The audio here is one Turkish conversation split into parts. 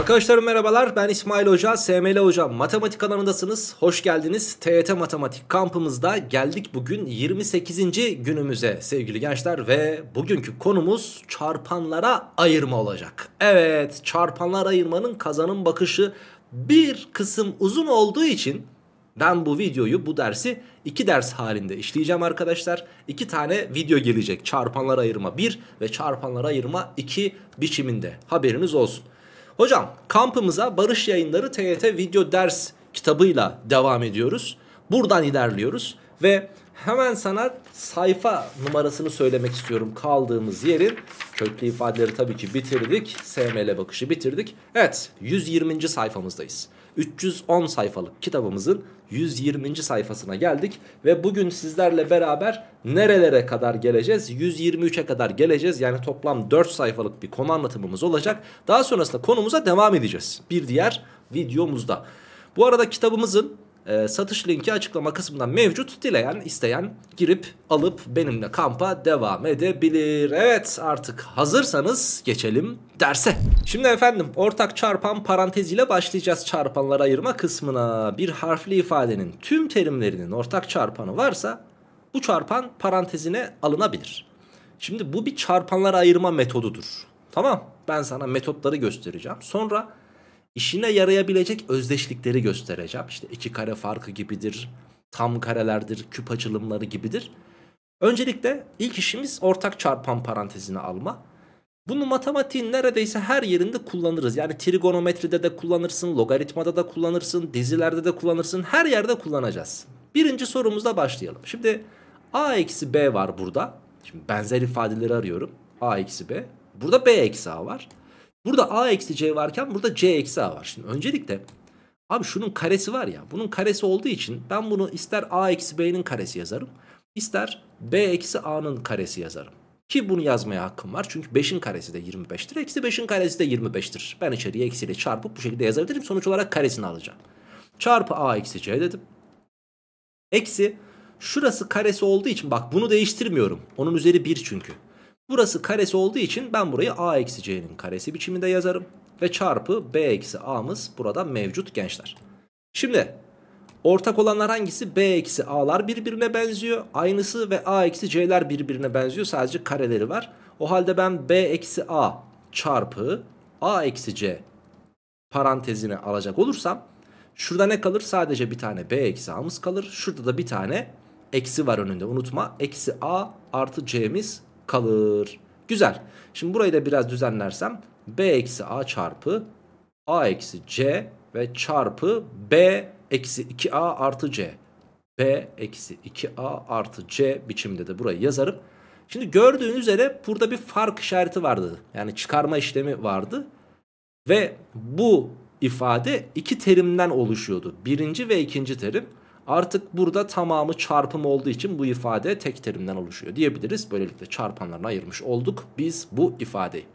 Arkadaşlar merhabalar ben İsmail Hoca, SML Hoca matematik alanındasınız. Hoş geldiniz TYT Matematik kampımızda geldik bugün 28. günümüze sevgili gençler ve bugünkü konumuz çarpanlara ayırma olacak. Evet çarpanlar ayırmanın kazanım bakışı bir kısım uzun olduğu için ben bu videoyu bu dersi iki ders halinde işleyeceğim arkadaşlar. İki tane video gelecek çarpanlar ayırma 1 ve çarpanlar ayırma 2 biçiminde haberiniz olsun. Hocam kampımıza Barış Yayınları TYT video ders kitabıyla devam ediyoruz. Buradan ilerliyoruz ve hemen sana sayfa numarasını söylemek istiyorum kaldığımız yerin. Köklü ifadeleri tabii ki bitirdik. SML bakışı bitirdik. Evet 120. sayfamızdayız. 310 sayfalık kitabımızın 120. sayfasına geldik ve bugün sizlerle beraber nerelere kadar geleceğiz? 123'e kadar geleceğiz. Yani toplam 4 sayfalık bir konu anlatımımız olacak. Daha sonrasında konumuza devam edeceğiz. Bir diğer videomuzda. Bu arada kitabımızın e, satış linki açıklama kısmından mevcut. Dileyen, isteyen girip alıp benimle kampa devam edebilir. Evet artık hazırsanız geçelim derse. Şimdi efendim ortak çarpan paranteziyle başlayacağız çarpanlar ayırma kısmına. Bir harfli ifadenin tüm terimlerinin ortak çarpanı varsa bu çarpan parantezine alınabilir. Şimdi bu bir çarpanlar ayırma metodudur. Tamam ben sana metotları göstereceğim. Sonra işine yarayabilecek özdeşlikleri göstereceğim. İşte iki kare farkı gibidir, tam karelerdir, küp açılımları gibidir. Öncelikle ilk işimiz ortak çarpan parantezini alma. Bunu matematiğin neredeyse her yerinde kullanırız. Yani trigonometride de kullanırsın, logaritmada da kullanırsın, dizilerde de kullanırsın. Her yerde kullanacağız. Birinci sorumuzla başlayalım. Şimdi a eksi b var burada. Şimdi benzer ifadeleri arıyorum. a eksi b. Burada b eksi a var. Burada a eksi c varken burada c eksi a var. Şimdi öncelikle abi şunun karesi var ya. Bunun karesi olduğu için ben bunu ister a eksi b'nin karesi yazarım. ister b eksi a'nın karesi yazarım. Ki bunu yazmaya hakkım var. Çünkü 5'in karesi de 25'tir. Eksi 5'in karesi de 25'tir. Ben içeriye eksiyle çarpıp bu şekilde yazabilirim. Sonuç olarak karesini alacağım. Çarpı a eksi c dedim. Eksi şurası karesi olduğu için bak bunu değiştirmiyorum. Onun üzeri 1 çünkü. Burası karesi olduğu için ben burayı a eksi c'nin karesi biçiminde yazarım. Ve çarpı b eksi a'mız burada mevcut gençler. Şimdi ortak olanlar hangisi? b eksi a'lar birbirine benziyor. Aynısı ve a eksi c'ler birbirine benziyor. Sadece kareleri var. O halde ben b eksi a çarpı a eksi c parantezine alacak olursam şurada ne kalır? Sadece bir tane b eksi a'mız kalır. Şurada da bir tane eksi var önünde unutma. Eksi a artı c'miz kalır. Güzel. Şimdi burayı da biraz düzenlersem b eksi a çarpı a eksi c ve çarpı b eksi 2a artı c. b eksi 2a artı c biçiminde de burayı yazarım. Şimdi gördüğünüz üzere burada bir fark işareti vardı. Yani çıkarma işlemi vardı. Ve bu ifade iki terimden oluşuyordu. Birinci ve ikinci terim. Artık burada tamamı çarpım olduğu için bu ifade tek terimden oluşuyor diyebiliriz. Böylelikle çarpanlarını ayırmış olduk biz bu ifadeyi.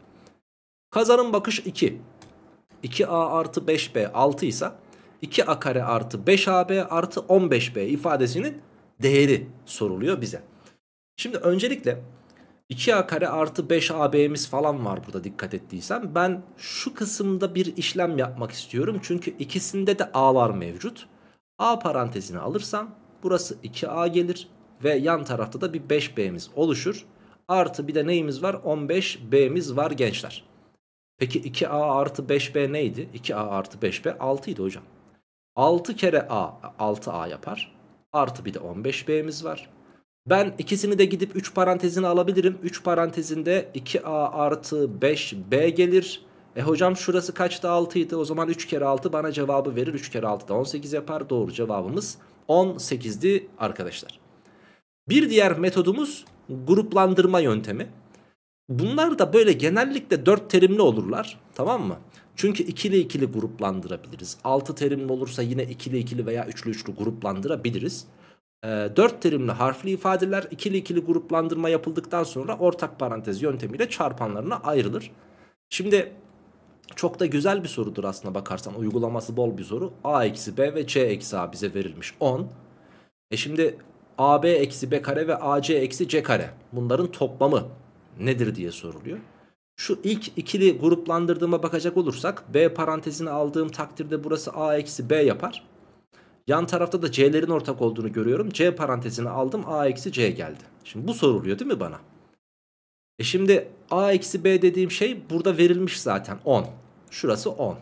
Kazanın bakış 2. 2a artı 5b 6 ise 2a kare artı 5ab artı 15b ifadesinin değeri soruluyor bize. Şimdi öncelikle 2a kare artı 5ab'miz falan var burada dikkat ettiysen. Ben şu kısımda bir işlem yapmak istiyorum. Çünkü ikisinde de a'lar mevcut. A parantezini alırsam burası 2A gelir ve yan tarafta da bir 5B'miz oluşur. Artı bir de neyimiz var? 15B'miz var gençler. Peki 2A artı 5B neydi? 2A artı 5B 6 idi hocam. 6 kere A 6A yapar. Artı bir de 15B'miz var. Ben ikisini de gidip 3 parantezini alabilirim. 3 parantezinde 2A artı 5B gelir. E hocam şurası kaçta 6 idi o zaman 3 kere 6 bana cevabı verir 3 kere 6 da 18 yapar doğru cevabımız 18'di arkadaşlar. Bir diğer metodumuz gruplandırma yöntemi. Bunlar da böyle genellikle 4 terimli olurlar tamam mı? Çünkü ikili ikili gruplandırabiliriz. 6 terimli olursa yine ikili ikili veya üçlü üçlü gruplandırabiliriz. 4 e, terimli harfli ifadeler ikili ikili gruplandırma yapıldıktan sonra ortak parantez yöntemiyle çarpanlarına ayrılır. Şimdi çok da güzel bir sorudur aslında bakarsan. Uygulaması bol bir soru. A eksi B ve C eksi A bize verilmiş 10. E şimdi AB eksi B kare ve AC eksi C kare. Bunların toplamı nedir diye soruluyor. Şu ilk ikili gruplandırdığıma bakacak olursak B parantezini aldığım takdirde burası A eksi B yapar. Yan tarafta da C'lerin ortak olduğunu görüyorum. C parantezini aldım A eksi C geldi. Şimdi bu soruluyor değil mi bana? E şimdi a eksi b dediğim şey burada verilmiş zaten 10. Şurası 10.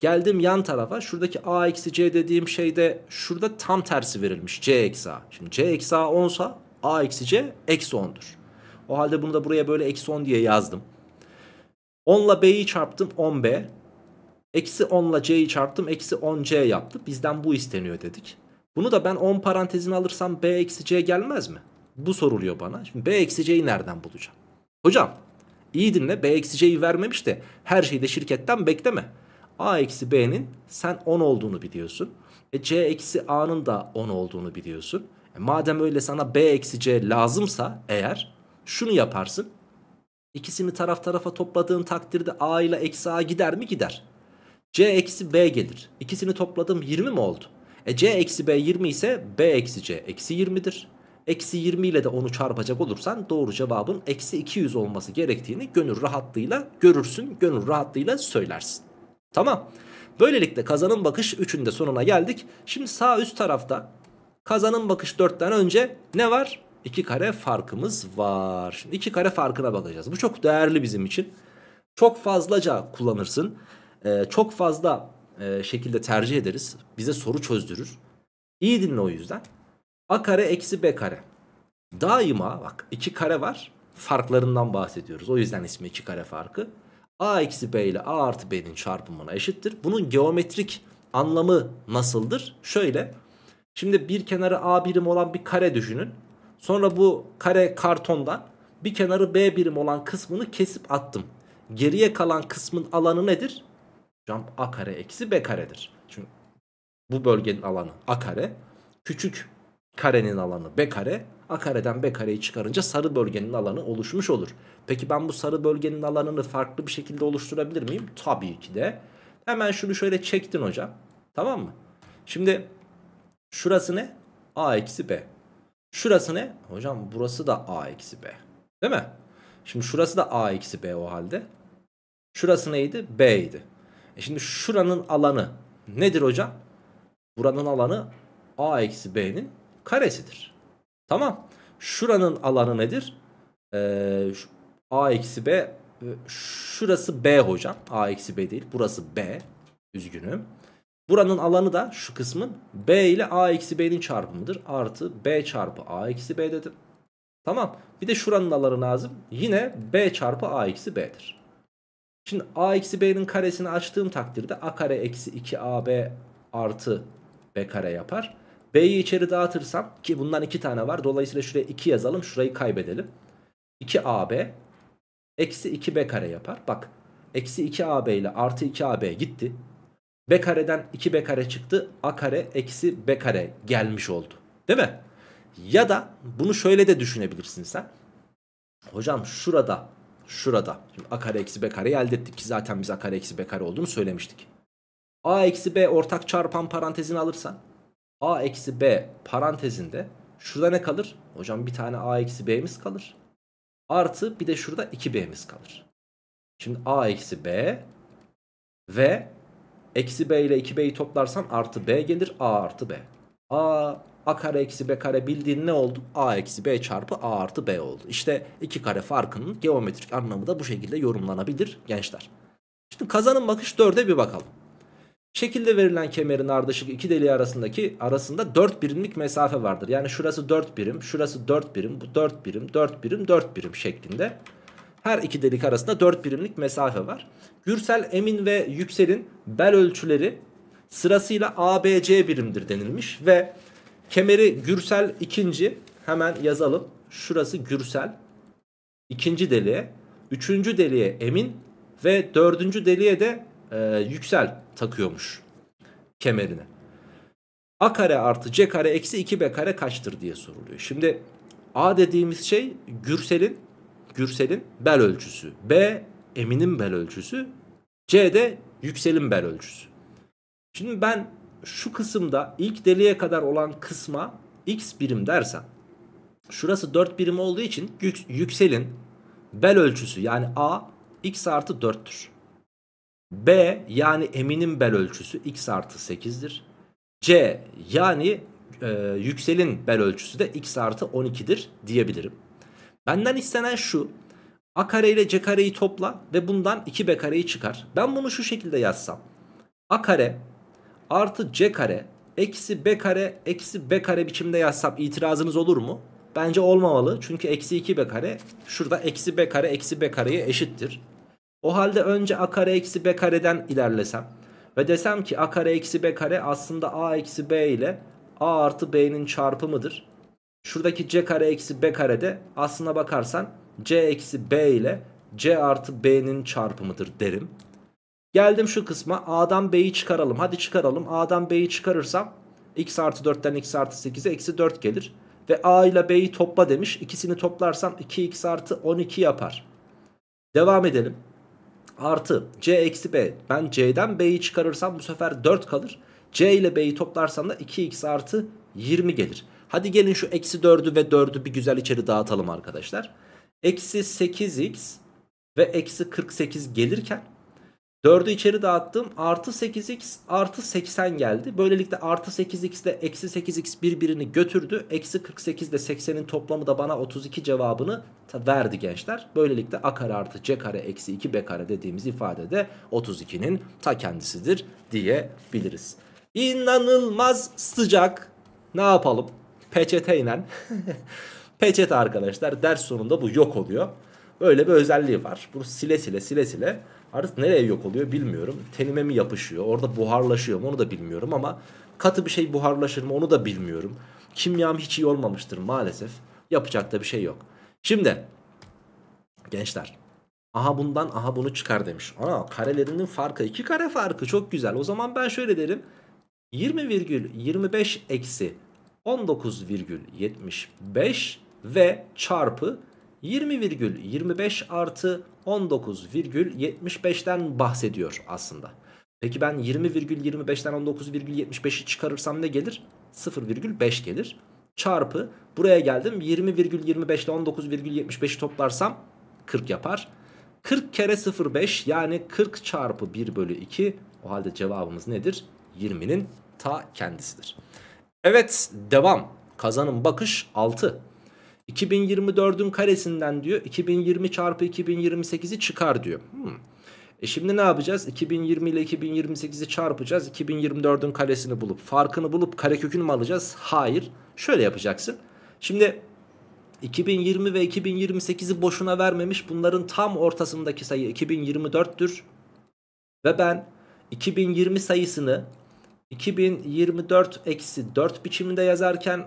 Geldim yan tarafa şuradaki a eksi c dediğim şeyde şurada tam tersi verilmiş c eksi a. Şimdi c eksi a 10 sa a eksi c eksi 10'dur. O halde bunu da buraya böyle eksi 10 diye yazdım. 10 ile b'yi çarptım 10b. Eksi 10 ile c'yi çarptım eksi 10c yaptı. Bizden bu isteniyor dedik. Bunu da ben 10 parantezine alırsam b eksi c gelmez mi? Bu soruluyor bana. Şimdi b eksi c'yi nereden bulacağım? Hocam iyi dinle B eksi C'yi vermemiş de her şeyi de şirketten bekleme. A eksi B'nin sen 10 olduğunu biliyorsun. E C eksi A'nın da 10 olduğunu biliyorsun. E madem öyle sana B eksi C lazımsa eğer şunu yaparsın. İkisini taraf tarafa topladığın takdirde A ile eksi A gider mi? Gider. C eksi B gelir. İkisini topladım 20 mi oldu? E C eksi B 20 ise B eksi C eksi 20'dir. Eksi 20 ile de 10'u çarpacak olursan doğru cevabın eksi 200 olması gerektiğini gönül rahatlığıyla görürsün. Gönül rahatlığıyla söylersin. Tamam. Böylelikle kazanın bakış 3'ün de sonuna geldik. Şimdi sağ üst tarafta kazanın bakış 4'ten önce ne var? 2 kare farkımız var. Şimdi 2 kare farkına bakacağız. Bu çok değerli bizim için. Çok fazlaca kullanırsın. Ee, çok fazla e, şekilde tercih ederiz. Bize soru çözdürür. İyi dinle o yüzden. A kare eksi B kare. Daima bak iki kare var. Farklarından bahsediyoruz. O yüzden ismi iki kare farkı. A eksi B ile A artı B'nin çarpımına eşittir. Bunun geometrik anlamı nasıldır? Şöyle. Şimdi bir kenarı A birim olan bir kare düşünün. Sonra bu kare kartondan bir kenarı B birim olan kısmını kesip attım. Geriye kalan kısmın alanı nedir? Hocam A kare eksi B karedir. Çünkü bu bölgenin alanı A kare. Küçük Karenin alanı B kare. A kareden B kareyi çıkarınca sarı bölgenin alanı oluşmuş olur. Peki ben bu sarı bölgenin alanını farklı bir şekilde oluşturabilir miyim? Tabii ki de. Hemen şunu şöyle çektin hocam. Tamam mı? Şimdi şurası ne? A eksi B. Şurası ne? Hocam burası da A eksi B. Değil mi? Şimdi şurası da A eksi B o halde. Şurası neydi? B idi. E şimdi şuranın alanı nedir hocam? Buranın alanı A eksi B'nin karesidir. Tamam. Şuranın alanı nedir? Ee, A eksi B. E, şurası B hocam. A eksi B değil. Burası B. Üzgünüm. Buranın alanı da şu kısmın B ile A eksi B'nin çarpımıdır. Artı B çarpı A eksi B dedim. Tamam. Bir de şuranın alanı lazım. Yine B çarpı A eksi B'dir. Şimdi A eksi B'nin karesini açtığım takdirde A kare eksi 2AB artı B kare yapar. B'yi içeri dağıtırsam ki bundan 2 tane var. Dolayısıyla şuraya 2 yazalım. Şurayı kaybedelim. 2AB eksi 2B kare yapar. Bak eksi 2AB ile artı 2AB gitti. B kareden 2B kare çıktı. A kare eksi B kare gelmiş oldu. Değil mi? Ya da bunu şöyle de düşünebilirsin sen. Hocam şurada şurada. Şimdi a kare eksi b kareyi elde ettik ki zaten biz a kare eksi b kare olduğunu söylemiştik. a eksi b ortak çarpan parantezini alırsan a eksi b parantezinde şurada ne kalır? Hocam bir tane a eksi b'miz kalır. Artı bir de şurada 2b'miz kalır. Şimdi a eksi b ve eksi b ile 2b'yi toplarsan artı b gelir a artı b. a a kare eksi b kare bildiğin ne oldu? a eksi b çarpı a artı b oldu. İşte iki kare farkının geometrik anlamı da bu şekilde yorumlanabilir gençler. Şimdi kazanın bakış 4'e bir bakalım. Şekilde verilen kemerin ardışık iki deliği arasındaki arasında 4 birimlik mesafe vardır. Yani şurası 4 birim, şurası 4 birim, bu 4 birim, 4 birim, 4 birim şeklinde. Her iki delik arasında 4 birimlik mesafe var. Gürsel, Emin ve Yüksel'in bel ölçüleri sırasıyla ABC birimdir denilmiş ve kemeri Gürsel ikinci hemen yazalım. Şurası Gürsel ikinci deliğe, üçüncü deliğe Emin ve dördüncü deliğe de e, yüksel takıyormuş kemerine. A kare artı C kare eksi 2 B kare kaçtır diye soruluyor. Şimdi A dediğimiz şey Gürsel'in Gürsel'in bel ölçüsü. B Emin'in bel ölçüsü. C de Yüksel'in bel ölçüsü. Şimdi ben şu kısımda ilk deliğe kadar olan kısma x birim dersen, şurası 4 birim olduğu için yükselin bel ölçüsü yani A x artı 4'tür. B yani eminin bel ölçüsü x artı 8'dir. C yani e, yükselin bel ölçüsü de x artı 12'dir diyebilirim. Benden istenen şu. A kare ile C kareyi topla ve bundan 2B kareyi çıkar. Ben bunu şu şekilde yazsam. A kare artı C kare eksi B kare eksi B kare biçimde yazsam itirazınız olur mu? Bence olmamalı. Çünkü eksi 2B kare şurada eksi B kare eksi B kareye eşittir. O halde önce a kare eksi b kareden ilerlesem ve desem ki a kare eksi b kare aslında a eksi b ile a artı b'nin çarpımıdır. Şuradaki c kare eksi b kare de aslına bakarsan c eksi b ile c artı b'nin çarpımıdır derim. Geldim şu kısma a'dan b'yi çıkaralım. Hadi çıkaralım a'dan b'yi çıkarırsam x artı 4'ten x artı 8'e eksi 4 gelir. Ve a ile b'yi topla demiş. İkisini toplarsam 2x artı 12 yapar. Devam edelim artı C eksi B. Ben C'den B'yi çıkarırsam bu sefer 4 kalır. C ile B'yi toplarsam da 2x artı 20 gelir. Hadi gelin şu eksi 4'ü ve 4'ü bir güzel içeri dağıtalım arkadaşlar. Eksi 8x ve eksi 48 gelirken 4'ü içeri dağıttım. Artı 8x artı 80 geldi. Böylelikle artı 8x ile eksi 8x birbirini götürdü. Eksi 48 ile 80'in toplamı da bana 32 cevabını verdi gençler. Böylelikle a kare artı c kare eksi 2b kare dediğimiz ifade de 32'nin ta kendisidir diyebiliriz. İnanılmaz sıcak. Ne yapalım? Peçeteyle. Peçete arkadaşlar ders sonunda bu yok oluyor. Böyle bir özelliği var. Bunu sile sile sile sile Artık nereye yok oluyor bilmiyorum. Tenime mi yapışıyor? Orada buharlaşıyor mu onu da bilmiyorum ama katı bir şey buharlaşır mı onu da bilmiyorum. Kimyam hiç iyi olmamıştır maalesef. Yapacak da bir şey yok. Şimdi gençler aha bundan aha bunu çıkar demiş. Aa, karelerinin farkı iki kare farkı çok güzel. O zaman ben şöyle derim. 20,25 eksi 19,75 ve çarpı 20,25 artı 19,75'ten bahsediyor aslında. Peki ben 20,25'ten 19,75'i çıkarırsam ne gelir? 0,5 gelir. Çarpı buraya geldim 20,25 ile 19,75'i toplarsam 40 yapar. 40 kere 0,5 yani 40 çarpı 1 bölü 2 o halde cevabımız nedir? 20'nin ta kendisidir. Evet devam. Kazanın bakış 6. 2024'ün karesinden diyor 2020 çarpı 2028'i çıkar diyor. Hmm. E şimdi ne yapacağız? 2020 ile 2028'i çarpacağız. 2024'ün karesini bulup farkını bulup karekökünü mü alacağız? Hayır. Şöyle yapacaksın. Şimdi 2020 ve 2028'i boşuna vermemiş. Bunların tam ortasındaki sayı 2024'tür. Ve ben 2020 sayısını 2024 eksi 4 biçiminde yazarken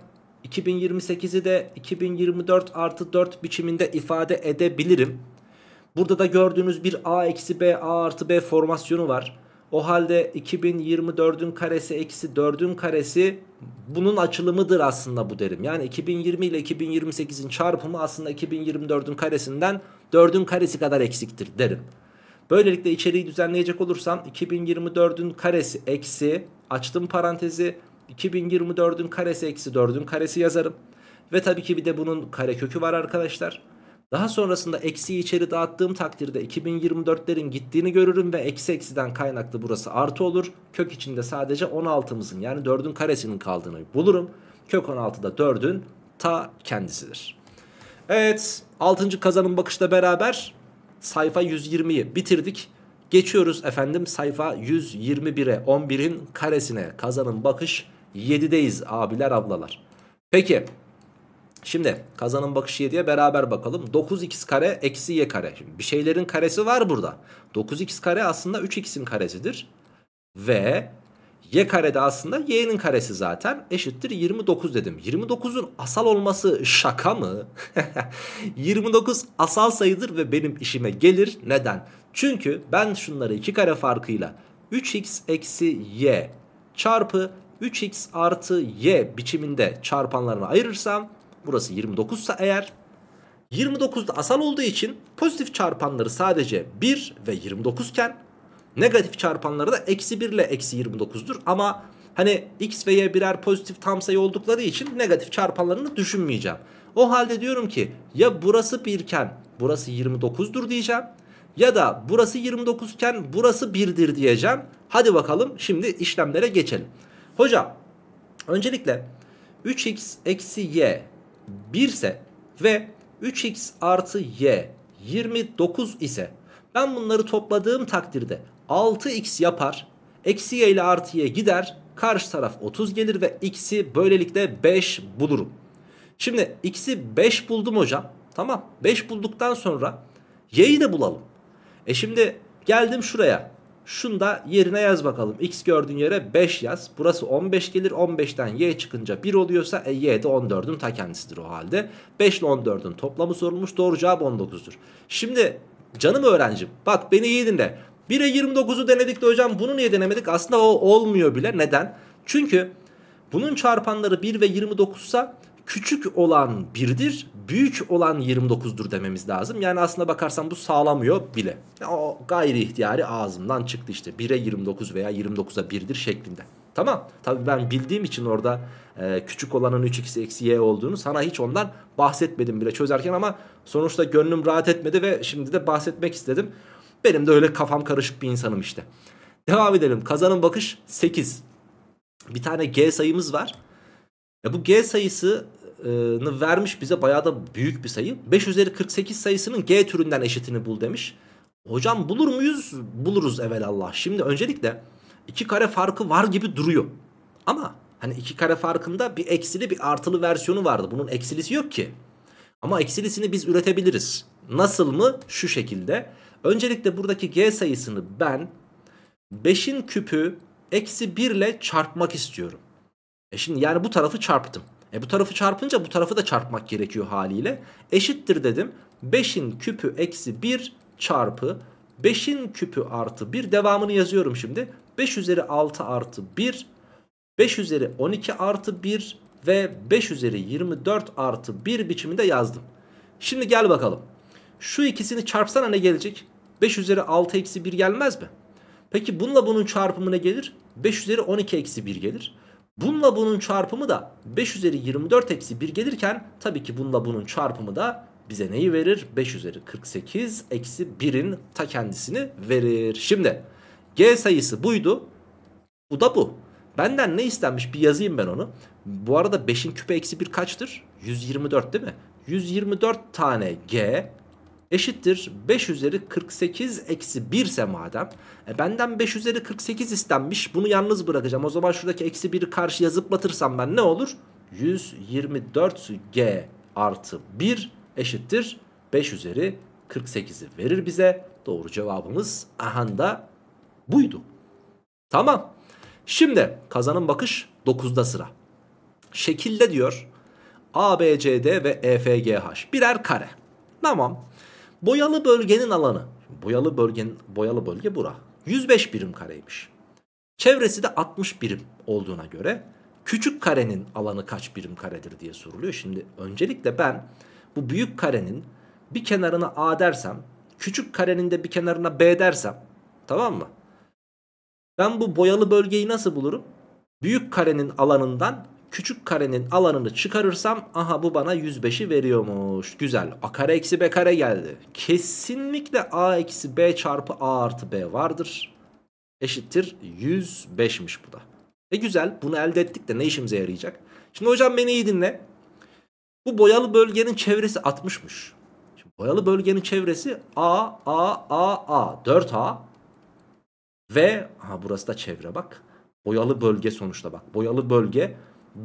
2028'i de 2024 artı 4 biçiminde ifade edebilirim. Burada da gördüğünüz bir a eksi b a artı b formasyonu var. O halde 2024'ün karesi eksi 4'ün karesi bunun açılımıdır aslında bu derim. Yani 2020 ile 2028'in çarpımı aslında 2024'ün karesinden 4'ün karesi kadar eksiktir derim. Böylelikle içeriği düzenleyecek olursam 2024'ün karesi eksi açtım parantezi 2024'ün karesi eksi 4'ün karesi yazarım. Ve tabii ki bir de bunun karekökü var arkadaşlar. Daha sonrasında eksiyi içeri dağıttığım takdirde 2024'lerin gittiğini görürüm ve eksi eksiden kaynaklı burası artı olur. Kök içinde sadece 16'mızın yani 4'ün karesinin kaldığını bulurum. Kök 16'da 4'ün ta kendisidir. Evet 6. kazanın bakışla beraber sayfa 120'yi bitirdik. Geçiyoruz efendim sayfa 121'e 11'in karesine kazanın bakış 7'deyiz abiler ablalar. Peki şimdi kazanın bakışı 7'ye beraber bakalım. 9x kare eksi y kare. Şimdi bir şeylerin karesi var burada. 9x kare aslında 3x'in karesidir. Ve y kare de aslında y'nin karesi zaten eşittir 29 dedim. 29'un asal olması şaka mı? 29 asal sayıdır ve benim işime gelir. Neden? Çünkü ben şunları iki kare farkıyla 3x eksi y çarpı 3x artı y biçiminde çarpanlarını ayırırsam burası 29 ise eğer 29 da asal olduğu için pozitif çarpanları sadece 1 ve 29 iken negatif çarpanları da eksi 1 ile eksi 29'dur. Ama hani x ve y birer pozitif tam sayı oldukları için negatif çarpanlarını düşünmeyeceğim. O halde diyorum ki ya burası 1 iken burası 29'dur diyeceğim. Ya da burası 29 iken burası 1'dir diyeceğim. Hadi bakalım şimdi işlemlere geçelim. Hocam öncelikle 3x eksi y 1 ise ve 3x artı y 29 ise ben bunları topladığım takdirde 6x yapar. Eksi y ile artı y gider. Karşı taraf 30 gelir ve x'i böylelikle 5 bulurum. Şimdi x'i 5 buldum hocam. Tamam 5 bulduktan sonra y'yi de bulalım. E şimdi geldim şuraya. Şunu da yerine yaz bakalım. X gördüğün yere 5 yaz. Burası 15 gelir. 15'ten y çıkınca 1 oluyorsa e, y de 14'ün ta kendisidir o halde. 5 ile 14'ün toplamı sorulmuş. Doğru cevap 19'dur. Şimdi canım öğrencim bak beni iyi dinle. 1'e 29'u denedik de hocam bunu niye denemedik? Aslında o olmuyor bile. Neden? Çünkü bunun çarpanları 1 ve 29 ise küçük olan 1'dir, büyük olan 29'dur dememiz lazım. Yani aslında bakarsan bu sağlamıyor bile. O gayri ihtiyari ağzımdan çıktı işte. 1'e 29 veya 29'a 1'dir şeklinde. Tamam. Tabii ben bildiğim için orada e, küçük olanın 3x eksi y olduğunu sana hiç ondan bahsetmedim bile çözerken ama sonuçta gönlüm rahat etmedi ve şimdi de bahsetmek istedim. Benim de öyle kafam karışık bir insanım işte. Devam edelim. Kazanın bakış 8. Bir tane g sayımız var. E bu G sayısını vermiş bize bayağı da büyük bir sayı. 5 üzeri 48 sayısının G türünden eşitini bul demiş. Hocam bulur muyuz? Buluruz evelallah. Şimdi öncelikle iki kare farkı var gibi duruyor. Ama hani iki kare farkında bir eksili bir artılı versiyonu vardı. Bunun eksilisi yok ki. Ama eksilisini biz üretebiliriz. Nasıl mı? Şu şekilde. Öncelikle buradaki g sayısını ben 5'in küpü eksi 1 ile çarpmak istiyorum. E şimdi yani bu tarafı çarptım. E bu tarafı çarpınca bu tarafı da çarpmak gerekiyor haliyle. Eşittir dedim. 5'in küpü eksi 1 çarpı 5'in küpü artı 1 devamını yazıyorum şimdi. 5 üzeri 6 artı 1 5 üzeri 12 artı 1 ve 5 üzeri 24 artı 1 biçiminde yazdım. Şimdi gel bakalım. Şu ikisini çarpsana ne gelecek? 5 üzeri 6 eksi 1 gelmez mi? Peki bununla bunun çarpımı ne gelir? 5 üzeri 12 eksi 1 gelir. Bununla bunun çarpımı da 5 üzeri 24 eksi 1 gelirken tabii ki bununla bunun çarpımı da bize neyi verir? 5 üzeri 48 eksi 1'in ta kendisini verir. Şimdi G sayısı buydu. Bu da bu. Benden ne istenmiş bir yazayım ben onu. Bu arada 5'in küpe eksi 1 kaçtır? 124 değil mi? 124 tane G eşittir 5 üzeri 48 eksi 1 ise madem e, benden 5 üzeri 48 istenmiş bunu yalnız bırakacağım o zaman şuradaki eksi 1'i karşıya zıplatırsam ben ne olur 124g artı 1 eşittir 5 üzeri 48'i verir bize doğru cevabımız ahanda buydu tamam şimdi kazanın bakış 9'da sıra şekilde diyor ABCD ve EFGH birer kare tamam Boyalı bölgenin alanı. Boyalı bölgenin boyalı bölge bura. 105 birim kareymiş. Çevresi de 60 birim olduğuna göre küçük karenin alanı kaç birim karedir diye soruluyor. Şimdi öncelikle ben bu büyük karenin bir kenarına A dersem, küçük karenin de bir kenarına B dersem, tamam mı? Ben bu boyalı bölgeyi nasıl bulurum? Büyük karenin alanından küçük karenin alanını çıkarırsam aha bu bana 105'i veriyormuş. Güzel. A kare eksi B kare geldi. Kesinlikle A eksi B çarpı A artı B vardır. Eşittir 105'miş bu da. E güzel bunu elde ettik de ne işimize yarayacak? Şimdi hocam beni iyi dinle. Bu boyalı bölgenin çevresi 60'mış. Şimdi boyalı bölgenin çevresi A, A, A, A. 4A ve aha burası da çevre bak. Boyalı bölge sonuçta bak. Boyalı bölge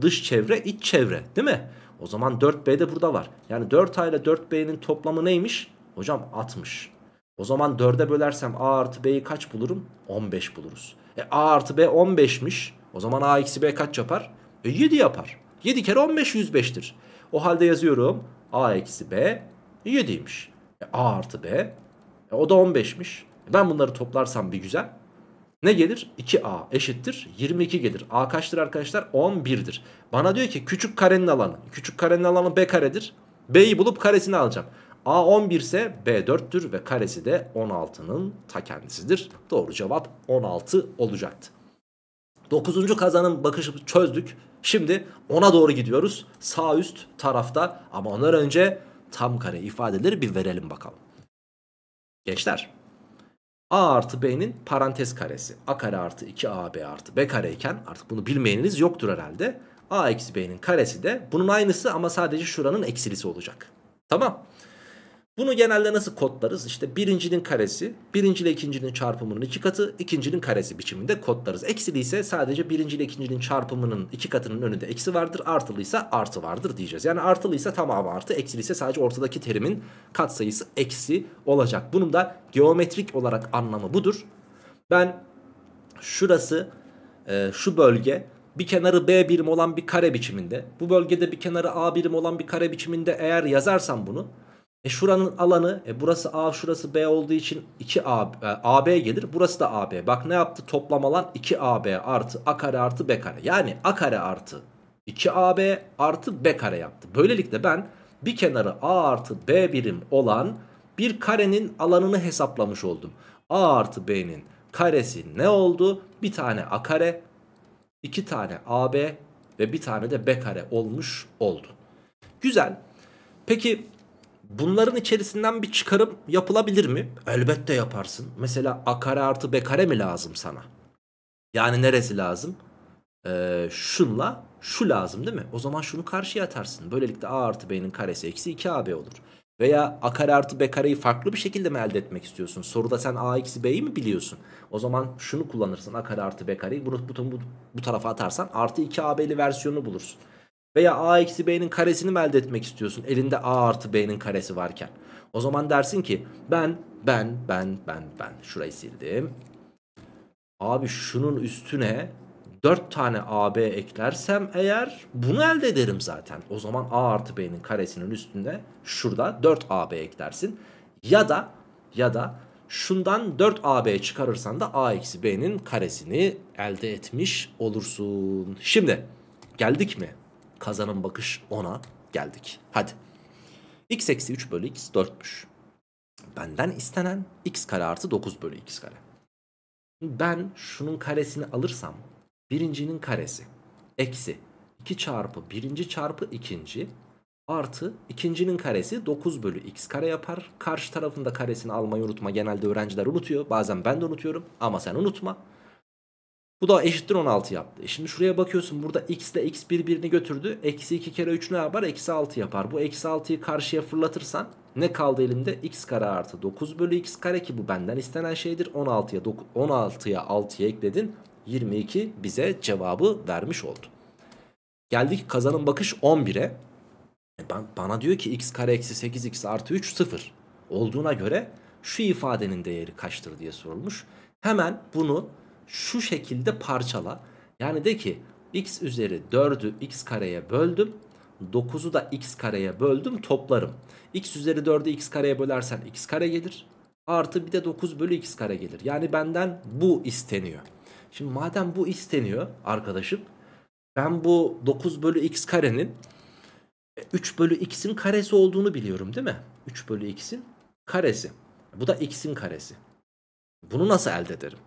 dış çevre iç çevre değil mi? O zaman 4B de burada var. Yani 4A ile 4B'nin toplamı neymiş? Hocam 60. O zaman 4'e bölersem A artı B'yi kaç bulurum? 15 buluruz. E A artı B 15'miş. O zaman A eksi B kaç yapar? E 7 yapar. 7 kere 15 105'tir. O halde yazıyorum. A eksi B 7'ymiş. E A artı B. E o da 15'miş. E, ben bunları toplarsam bir güzel ne gelir? 2a eşittir 22 gelir. a kaçtır arkadaşlar? 11'dir. Bana diyor ki küçük karenin alanı. Küçük karenin alanı b karedir. b'yi bulup karesini alacağım. a 11 ise b 4'tür ve karesi de 16'nın ta kendisidir. Doğru cevap 16 olacaktı. 9. kazanın bakışı çözdük. Şimdi ona doğru gidiyoruz. Sağ üst tarafta ama ondan önce tam kare ifadeleri bir verelim bakalım. Gençler A artı B'nin parantez karesi. A kare artı 2AB artı B kareyken artık bunu bilmeyeniniz yoktur herhalde. A eksi B'nin karesi de bunun aynısı ama sadece şuranın eksilisi olacak. Tamam. Bunu genelde nasıl kodlarız? İşte birincinin karesi, birinci ile ikincinin çarpımının iki katı, ikincinin karesi biçiminde kodlarız. Eksili ise sadece birinci ile ikincinin çarpımının iki katının önünde eksi vardır, artılıysa artı vardır diyeceğiz. Yani artılıysa tamamı artı, eksiliyse sadece ortadaki terimin katsayısı eksi olacak. Bunun da geometrik olarak anlamı budur. Ben şurası, e, şu bölge bir kenarı B birim olan bir kare biçiminde, bu bölgede bir kenarı A birim olan bir kare biçiminde eğer yazarsam bunu... E şuranın alanı e burası A şurası B olduğu için 2A e, AB gelir. Burası da AB. Bak ne yaptı? Toplam alan 2AB artı A kare artı B kare. Yani A kare artı 2AB artı B kare yaptı. Böylelikle ben bir kenarı A artı B birim olan bir karenin alanını hesaplamış oldum. A artı B'nin karesi ne oldu? Bir tane A kare, iki tane AB ve bir tane de B kare olmuş oldu. Güzel. Peki Bunların içerisinden bir çıkarım yapılabilir mi? Elbette yaparsın. Mesela a kare artı b kare mi lazım sana? Yani neresi lazım? Ee, şunla şu lazım değil mi? O zaman şunu karşıya atarsın. Böylelikle a artı b'nin karesi eksi 2ab olur. Veya a kare artı b kareyi farklı bir şekilde mi elde etmek istiyorsun? Soruda sen a eksi b'yi mi biliyorsun? O zaman şunu kullanırsın a kare artı b kareyi. Bunu bu, bu, bu tarafa atarsan artı 2ab'li versiyonu bulursun. Veya a eksi b'nin karesini mi elde etmek istiyorsun? Elinde a artı b'nin karesi varken. O zaman dersin ki ben, ben, ben, ben, ben. Şurayı sildim. Abi şunun üstüne 4 tane AB eklersem eğer bunu elde ederim zaten. O zaman A artı B'nin karesinin üstünde şurada 4 AB eklersin. Ya da ya da şundan 4 AB çıkarırsan da A eksi B'nin karesini elde etmiş olursun. Şimdi geldik mi Kazanın bakış ona geldik. Hadi. x eksi 3 bölü x 4'müş. Benden istenen x kare artı 9 bölü x kare. Ben şunun karesini alırsam birincinin karesi eksi 2 çarpı birinci çarpı ikinci artı ikincinin karesi 9 bölü x kare yapar. Karşı tarafında karesini almayı unutma. Genelde öğrenciler unutuyor. Bazen ben de unutuyorum ama sen unutma. Bu da eşittir 16 yaptı. E şimdi şuraya bakıyorsun burada x ile x birbirini götürdü. Eksi 2 kere 3 ne yapar? Eksi 6 yapar. Bu eksi 6'yı karşıya fırlatırsan ne kaldı elimde? x kare artı 9 bölü x kare ki bu benden istenen şeydir. 16'ya 16'ya 6'ya ekledin. 22 bize cevabı vermiş oldu. Geldik kazanın bakış 11'e. E ben, bana diyor ki x kare eksi 8 x artı 3 0 olduğuna göre şu ifadenin değeri kaçtır diye sorulmuş. Hemen bunu şu şekilde parçala. Yani de ki x üzeri 4'ü x kareye böldüm. 9'u da x kareye böldüm toplarım. x üzeri 4'ü x kareye bölersen x kare gelir. Artı bir de 9 bölü x kare gelir. Yani benden bu isteniyor. Şimdi madem bu isteniyor arkadaşım. Ben bu 9 bölü x karenin 3 e, bölü x'in karesi olduğunu biliyorum değil mi? 3 bölü x'in karesi. Bu da x'in karesi. Bunu nasıl elde ederim?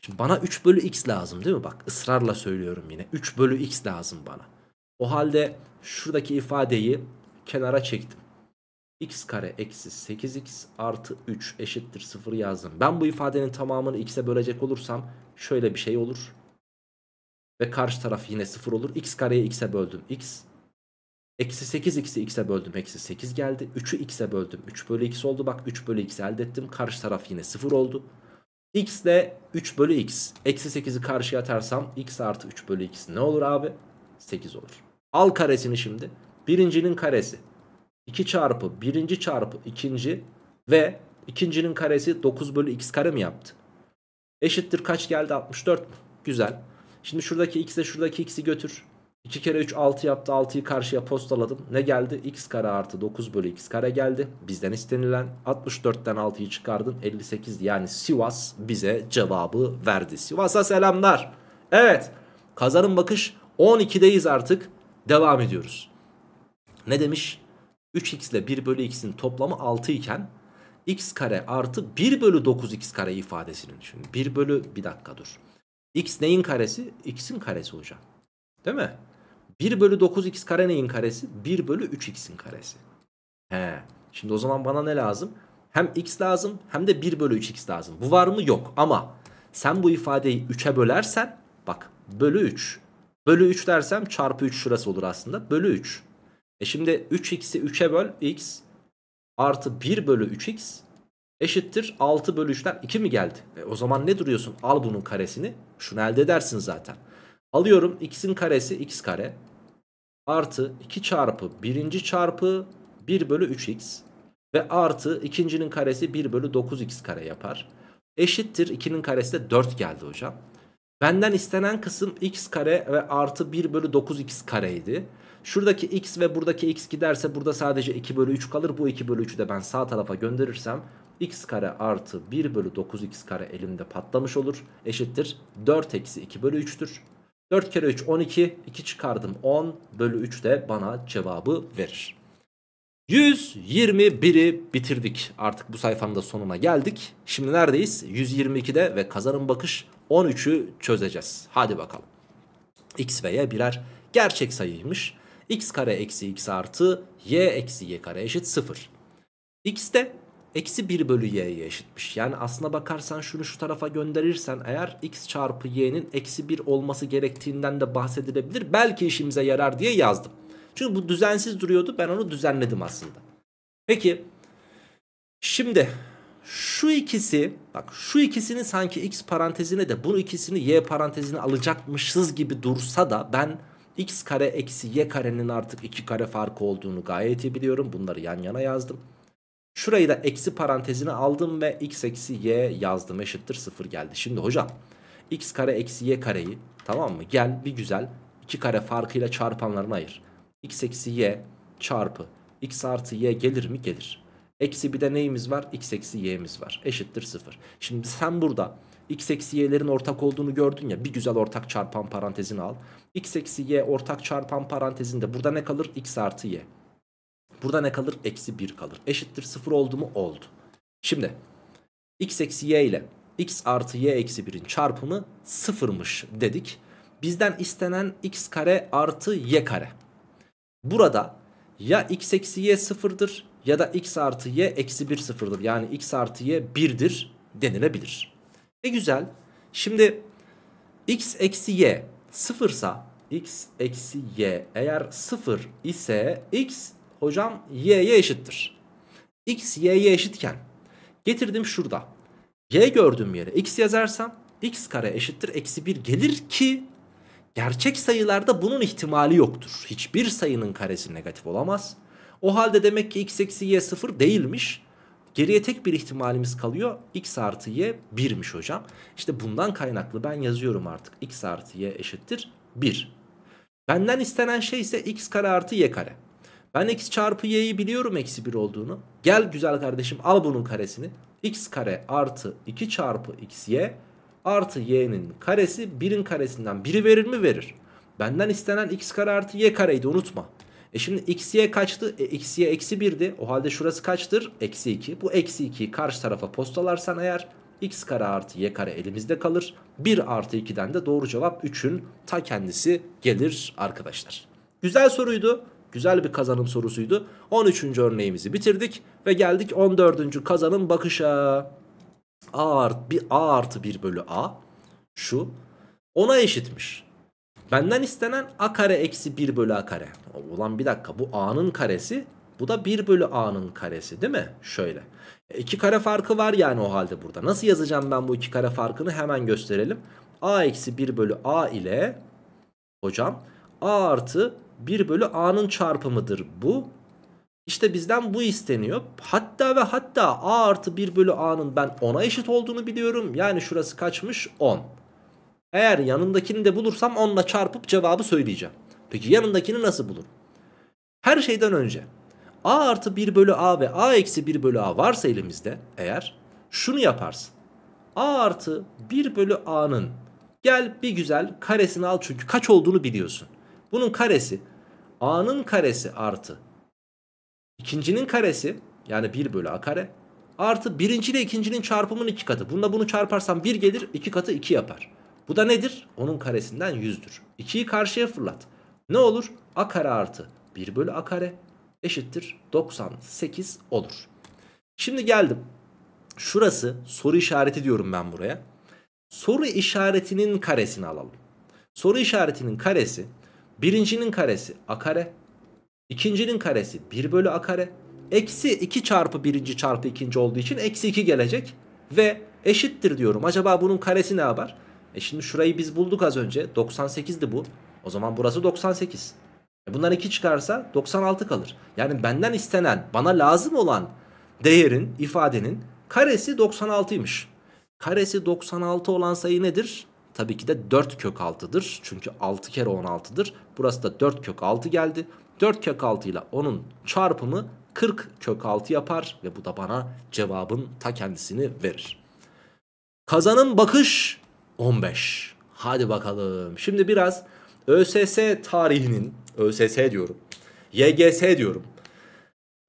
Şimdi bana 3 bölü x lazım değil mi? Bak ısrarla söylüyorum yine. 3 bölü x lazım bana. O halde şuradaki ifadeyi kenara çektim. x kare eksi 8x artı 3 eşittir 0 yazdım. Ben bu ifadenin tamamını x'e bölecek olursam şöyle bir şey olur. Ve karşı taraf yine 0 olur. x kareyi x'e böldüm. x Eksi 8x'i x'e böldüm. Eksi 8 geldi. 3'ü x'e böldüm. 3 bölü x oldu. Bak 3 bölü x elde ettim. Karşı taraf yine 0 oldu x ile 3 bölü x. Eksi 8'i karşıya atarsam x artı 3 bölü x ne olur abi? 8 olur. Al karesini şimdi. Birincinin karesi. 2 çarpı birinci çarpı ikinci ve ikincinin karesi 9 bölü x kare mi yaptı? Eşittir kaç geldi? 64 Güzel. Şimdi şuradaki x ile şuradaki x'i götür. 2 kere 3 6 yaptı 6'yı karşıya postaladım. Ne geldi? x kare artı 9 bölü x kare geldi. Bizden istenilen 64'ten 6'yı çıkardım 58 yani Sivas bize cevabı verdi. Sivas'a selamlar. Evet kazanın bakış 12'deyiz artık devam ediyoruz. Ne demiş? 3x ile 1 bölü x'in toplamı 6 iken x kare artı 1 bölü 9x kare ifadesinin. Şimdi 1 bölü bir dakika dur. x neyin karesi? x'in karesi hocam. Değil mi? 1 bölü 9x kare neyin karesi? 1 bölü 3x'in karesi. He. Şimdi o zaman bana ne lazım? Hem x lazım hem de 1 bölü 3x lazım. Bu var mı? Yok. Ama sen bu ifadeyi 3'e bölersen bak bölü 3. Bölü 3 dersem çarpı 3 şurası olur aslında. Bölü 3. E şimdi 3x'i 3'e böl x artı 1 bölü 3x eşittir 6 bölü 3'ten 2 mi geldi? E o zaman ne duruyorsun? Al bunun karesini. Şunu elde edersin zaten. Alıyorum x'in karesi x kare. Artı 2 çarpı birinci çarpı 1 bölü 3x. Ve artı ikincinin karesi 1 bölü 9x kare yapar. Eşittir 2'nin karesi de 4 geldi hocam. Benden istenen kısım x kare ve artı 1 bölü 9x kareydi. Şuradaki x ve buradaki x giderse burada sadece 2 bölü 3 kalır. Bu 2 bölü 3'ü de ben sağ tarafa gönderirsem x kare artı 1 bölü 9x kare elimde patlamış olur. Eşittir 4 eksi 2 bölü 3'tür. 4 kere 3 12. 2 çıkardım 10 bölü 3 de bana cevabı verir. 121'i bitirdik. Artık bu sayfanın da sonuna geldik. Şimdi neredeyiz? 122'de ve kazanın bakış 13'ü çözeceğiz. Hadi bakalım. X ve Y birer gerçek sayıymış. X kare eksi X artı Y eksi Y kare eşit 0. X'te eksi 1 bölü y'ye eşitmiş. Yani aslına bakarsan şunu şu tarafa gönderirsen eğer x çarpı y'nin eksi 1 olması gerektiğinden de bahsedilebilir. Belki işimize yarar diye yazdım. Çünkü bu düzensiz duruyordu ben onu düzenledim aslında. Peki şimdi şu ikisi bak şu ikisini sanki x parantezine de bu ikisini y parantezine alacakmışız gibi dursa da ben x kare eksi y karenin artık 2 kare farkı olduğunu gayet iyi biliyorum. Bunları yan yana yazdım. Şurayı da eksi parantezine aldım ve x eksi y yazdım eşittir 0 geldi. Şimdi hocam x kare eksi y kareyi tamam mı gel bir güzel 2 kare farkıyla çarpanlarını ayır. x eksi y çarpı x artı y gelir mi gelir. Eksi bir de neyimiz var? x eksi y'miz var. Eşittir 0. Şimdi sen burada x eksi y'lerin ortak olduğunu gördün ya. Bir güzel ortak çarpan parantezini al. x eksi y ortak çarpan parantezinde burada ne kalır? x artı y. Burada ne kalır? Eksi 1 kalır. Eşittir 0 oldu mu? Oldu. Şimdi x eksi y ile x artı y eksi 1'in çarpımı 0'mış dedik. Bizden istenen x kare artı y kare. Burada ya x eksi y sıfırdır ya da x artı y eksi 1 sıfırdır. Yani x artı y 1'dir denilebilir. Ne güzel. Şimdi x eksi y sıfırsa x eksi y eğer sıfır ise x hocam y'ye eşittir. x y'ye eşitken getirdim şurada. y gördüğüm yere x yazarsam x kare eşittir eksi 1 gelir ki gerçek sayılarda bunun ihtimali yoktur. Hiçbir sayının karesi negatif olamaz. O halde demek ki x eksi y sıfır değilmiş. Geriye tek bir ihtimalimiz kalıyor. x artı y 1'miş hocam. İşte bundan kaynaklı ben yazıyorum artık. x artı y eşittir 1. Benden istenen şey ise x kare artı y kare. Ben x çarpı y'yi biliyorum eksi 1 olduğunu. Gel güzel kardeşim al bunun karesini. x kare artı 2 çarpı x y artı y'nin karesi 1'in karesinden biri verir mi? Verir. Benden istenen x kare artı y kareydi unutma. E şimdi x y kaçtı? E, y eksi 1'di. O halde şurası kaçtır? Eksi 2. Bu eksi 2'yi karşı tarafa postalarsan eğer x kare artı y kare elimizde kalır. 1 artı 2'den de doğru cevap 3'ün ta kendisi gelir arkadaşlar. Güzel soruydu. Güzel bir kazanım sorusuydu. 13. örneğimizi bitirdik ve geldik 14. kazanım bakışa. A art bir, A artı 1 bölü A şu ona eşitmiş. Benden istenen A kare eksi 1 bölü A kare. Ulan bir dakika bu A'nın karesi bu da 1 bölü A'nın karesi değil mi? Şöyle. 2 e, kare farkı var yani o halde burada. Nasıl yazacağım ben bu 2 kare farkını hemen gösterelim. A eksi 1 bölü A ile hocam A artı 1 bölü a'nın çarpımıdır bu. İşte bizden bu isteniyor. Hatta ve hatta a artı 1 bölü a'nın ben 10'a eşit olduğunu biliyorum. Yani şurası kaçmış? 10. Eğer yanındakini de bulursam 10'la çarpıp cevabı söyleyeceğim. Peki yanındakini nasıl bulurum? Her şeyden önce a artı 1 bölü a ve a eksi 1 bölü a varsa elimizde eğer şunu yaparsın. a artı 1 bölü a'nın gel bir güzel karesini al çünkü kaç olduğunu biliyorsun. Bunun karesi a'nın karesi artı ikincinin karesi yani 1 bölü a kare artı birinci ile ikincinin çarpımının iki katı. Bununla bunu çarparsam 1 gelir iki katı 2 yapar. Bu da nedir? Onun karesinden 100'dür. 2'yi karşıya fırlat. Ne olur? a kare artı 1 bölü a kare eşittir 98 olur. Şimdi geldim. Şurası soru işareti diyorum ben buraya. Soru işaretinin karesini alalım. Soru işaretinin karesi Birincinin karesi a kare. İkincinin karesi 1 bölü a kare. Eksi 2 çarpı birinci çarpı ikinci olduğu için eksi 2 gelecek. Ve eşittir diyorum. Acaba bunun karesi ne yapar? E şimdi şurayı biz bulduk az önce. 98'di bu. O zaman burası 98. E bundan 2 çıkarsa 96 kalır. Yani benden istenen, bana lazım olan değerin, ifadenin karesi 96'ymış. Karesi 96 olan sayı nedir? Tabii ki de 4 kök 6'dır. Çünkü 6 kere 16'dır. Burası da 4 kök 6 geldi. 4 kök 6 ile onun çarpımı 40 kök 6 yapar ve bu da bana cevabın ta kendisini verir. Kazanın bakış 15. Hadi bakalım. Şimdi biraz ÖSS tarihinin, ÖSS diyorum, YGS diyorum.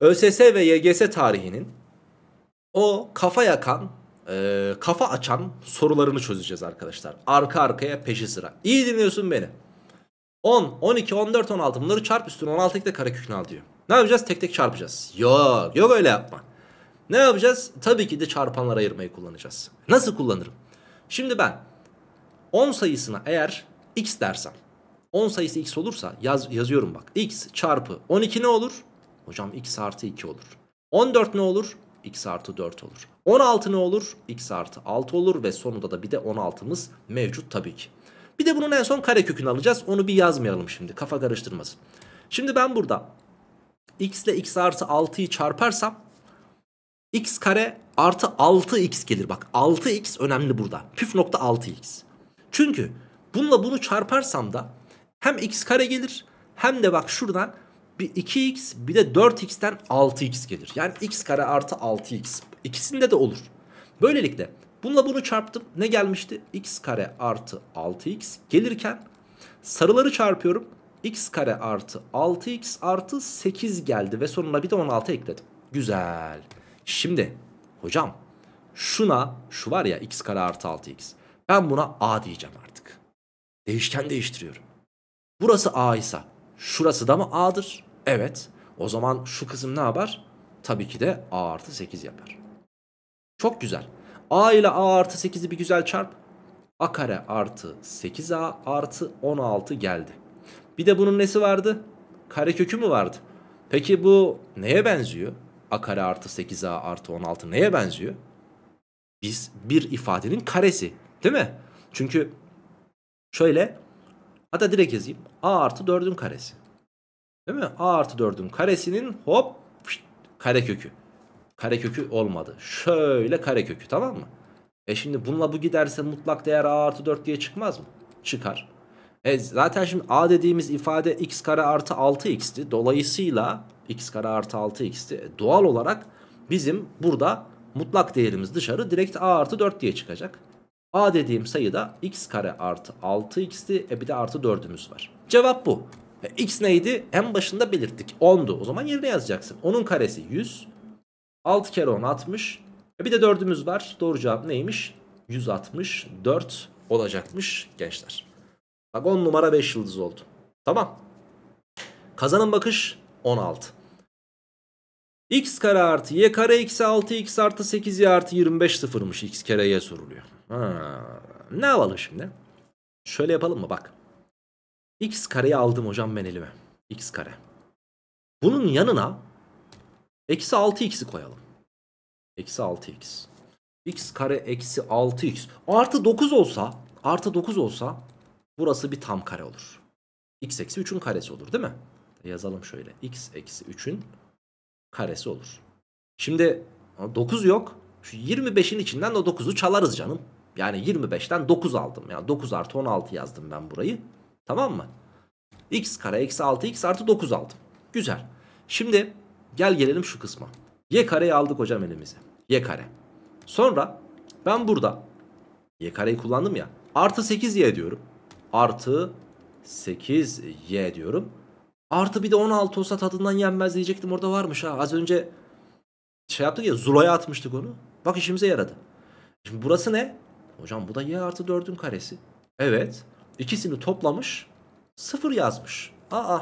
ÖSS ve YGS tarihinin o kafa yakan e, kafa açan sorularını çözeceğiz arkadaşlar. Arka arkaya peşi sıra. İyi dinliyorsun beni. 10, 12, 14, 16 bunları çarp üstüne 16 de karekökünü al diyor. Ne yapacağız? Tek tek çarpacağız. Yok yok öyle yapma. Ne yapacağız? Tabii ki de çarpanlar ayırmayı kullanacağız. Nasıl kullanırım? Şimdi ben 10 sayısına eğer x dersem 10 sayısı x olursa yaz, yazıyorum bak. x çarpı 12 ne olur? Hocam x artı 2 olur. 14 ne olur? x artı 4 olur. 16 ne olur? x artı 6 olur ve sonunda da bir de 16'mız mevcut tabii ki. Bir de bunun en son kare kökünü alacağız. Onu bir yazmayalım şimdi. Kafa karıştırmasın. Şimdi ben burada x ile x artı 6'yı çarparsam x kare artı 6x gelir. Bak 6x önemli burada. Püf nokta 6x. Çünkü bununla bunu çarparsam da hem x kare gelir hem de bak şuradan bir 2x bir de 4x'ten 6x gelir. Yani x kare artı 6x. İkisinde de olur. Böylelikle bununla bunu çarptım. Ne gelmişti? x kare artı 6x gelirken sarıları çarpıyorum. x kare artı 6x artı 8 geldi ve sonuna bir de 16 ekledim. Güzel. Şimdi hocam şuna şu var ya x kare artı 6x. Ben buna a diyeceğim artık. Değişken değiştiriyorum. Burası a ise şurası da mı a'dır? Evet. O zaman şu kısım ne yapar? Tabii ki de A artı 8 yapar. Çok güzel. A ile A artı 8'i bir güzel çarp. A kare artı 8A artı 16 geldi. Bir de bunun nesi vardı? Kare kökü mü vardı? Peki bu neye benziyor? A kare artı 8A artı 16 neye benziyor? Biz bir ifadenin karesi değil mi? Çünkü şöyle hatta direkt yazayım. A artı 4'ün karesi. Değil mi? A artı 4'ün karesinin hop fışt, karekökü. Karekökü olmadı. Şöyle karekökü tamam mı? E şimdi bununla bu giderse mutlak değer A artı 4 diye çıkmaz mı? Çıkar. E zaten şimdi A dediğimiz ifade x kare artı 6x'ti. Dolayısıyla x kare artı 6x'ti. E doğal olarak bizim burada mutlak değerimiz dışarı direkt A artı 4 diye çıkacak. A dediğim sayı da x kare artı 6x'ti. E bir de artı 4'ümüz var. Cevap bu. E, x neydi? En başında belirttik. 10'du. O zaman yerine yazacaksın. Onun karesi 100. 6 kere 10 60. E, bir de 4'ümüz var. Doğru cevap neymiş? 164 olacakmış gençler. Bak 10 numara 5 yıldız oldu. Tamam. Kazanın bakış 16 x kare artı y kare eksi 6x artı 8y artı 25 sıfırmış x kere y soruluyor. Ha, ne alalım şimdi? Şöyle yapalım mı bak. X kareyi aldım hocam ben elime. X kare. Bunun yanına eksi 6x'i koyalım. Eksi 6x. X kare eksi 6x. Artı 9 olsa artı 9 olsa burası bir tam kare olur. X eksi 3'ün karesi olur değil mi? Yazalım şöyle. X eksi 3'ün karesi olur. Şimdi 9 yok. Şu 25'in içinden de 9'u çalarız canım. Yani 25'ten 9 aldım. Yani 9 artı 16 yazdım ben burayı. Tamam mı? x kare eksi 6 x artı 9 aldım. Güzel. Şimdi gel gelelim şu kısma. Y kareyi aldık hocam elimize. Y kare. Sonra ben burada y kareyi kullandım ya. Artı 8y diyorum. Artı 8y diyorum. Artı bir de 16 olsa tadından yenmez diyecektim. Orada varmış ha. Az önce şey yaptık ya Zula'ya atmıştık onu. Bak işimize yaradı. Şimdi burası ne? Hocam bu da y artı 4'ün karesi. Evet. Evet. İkisini toplamış sıfır yazmış. Aa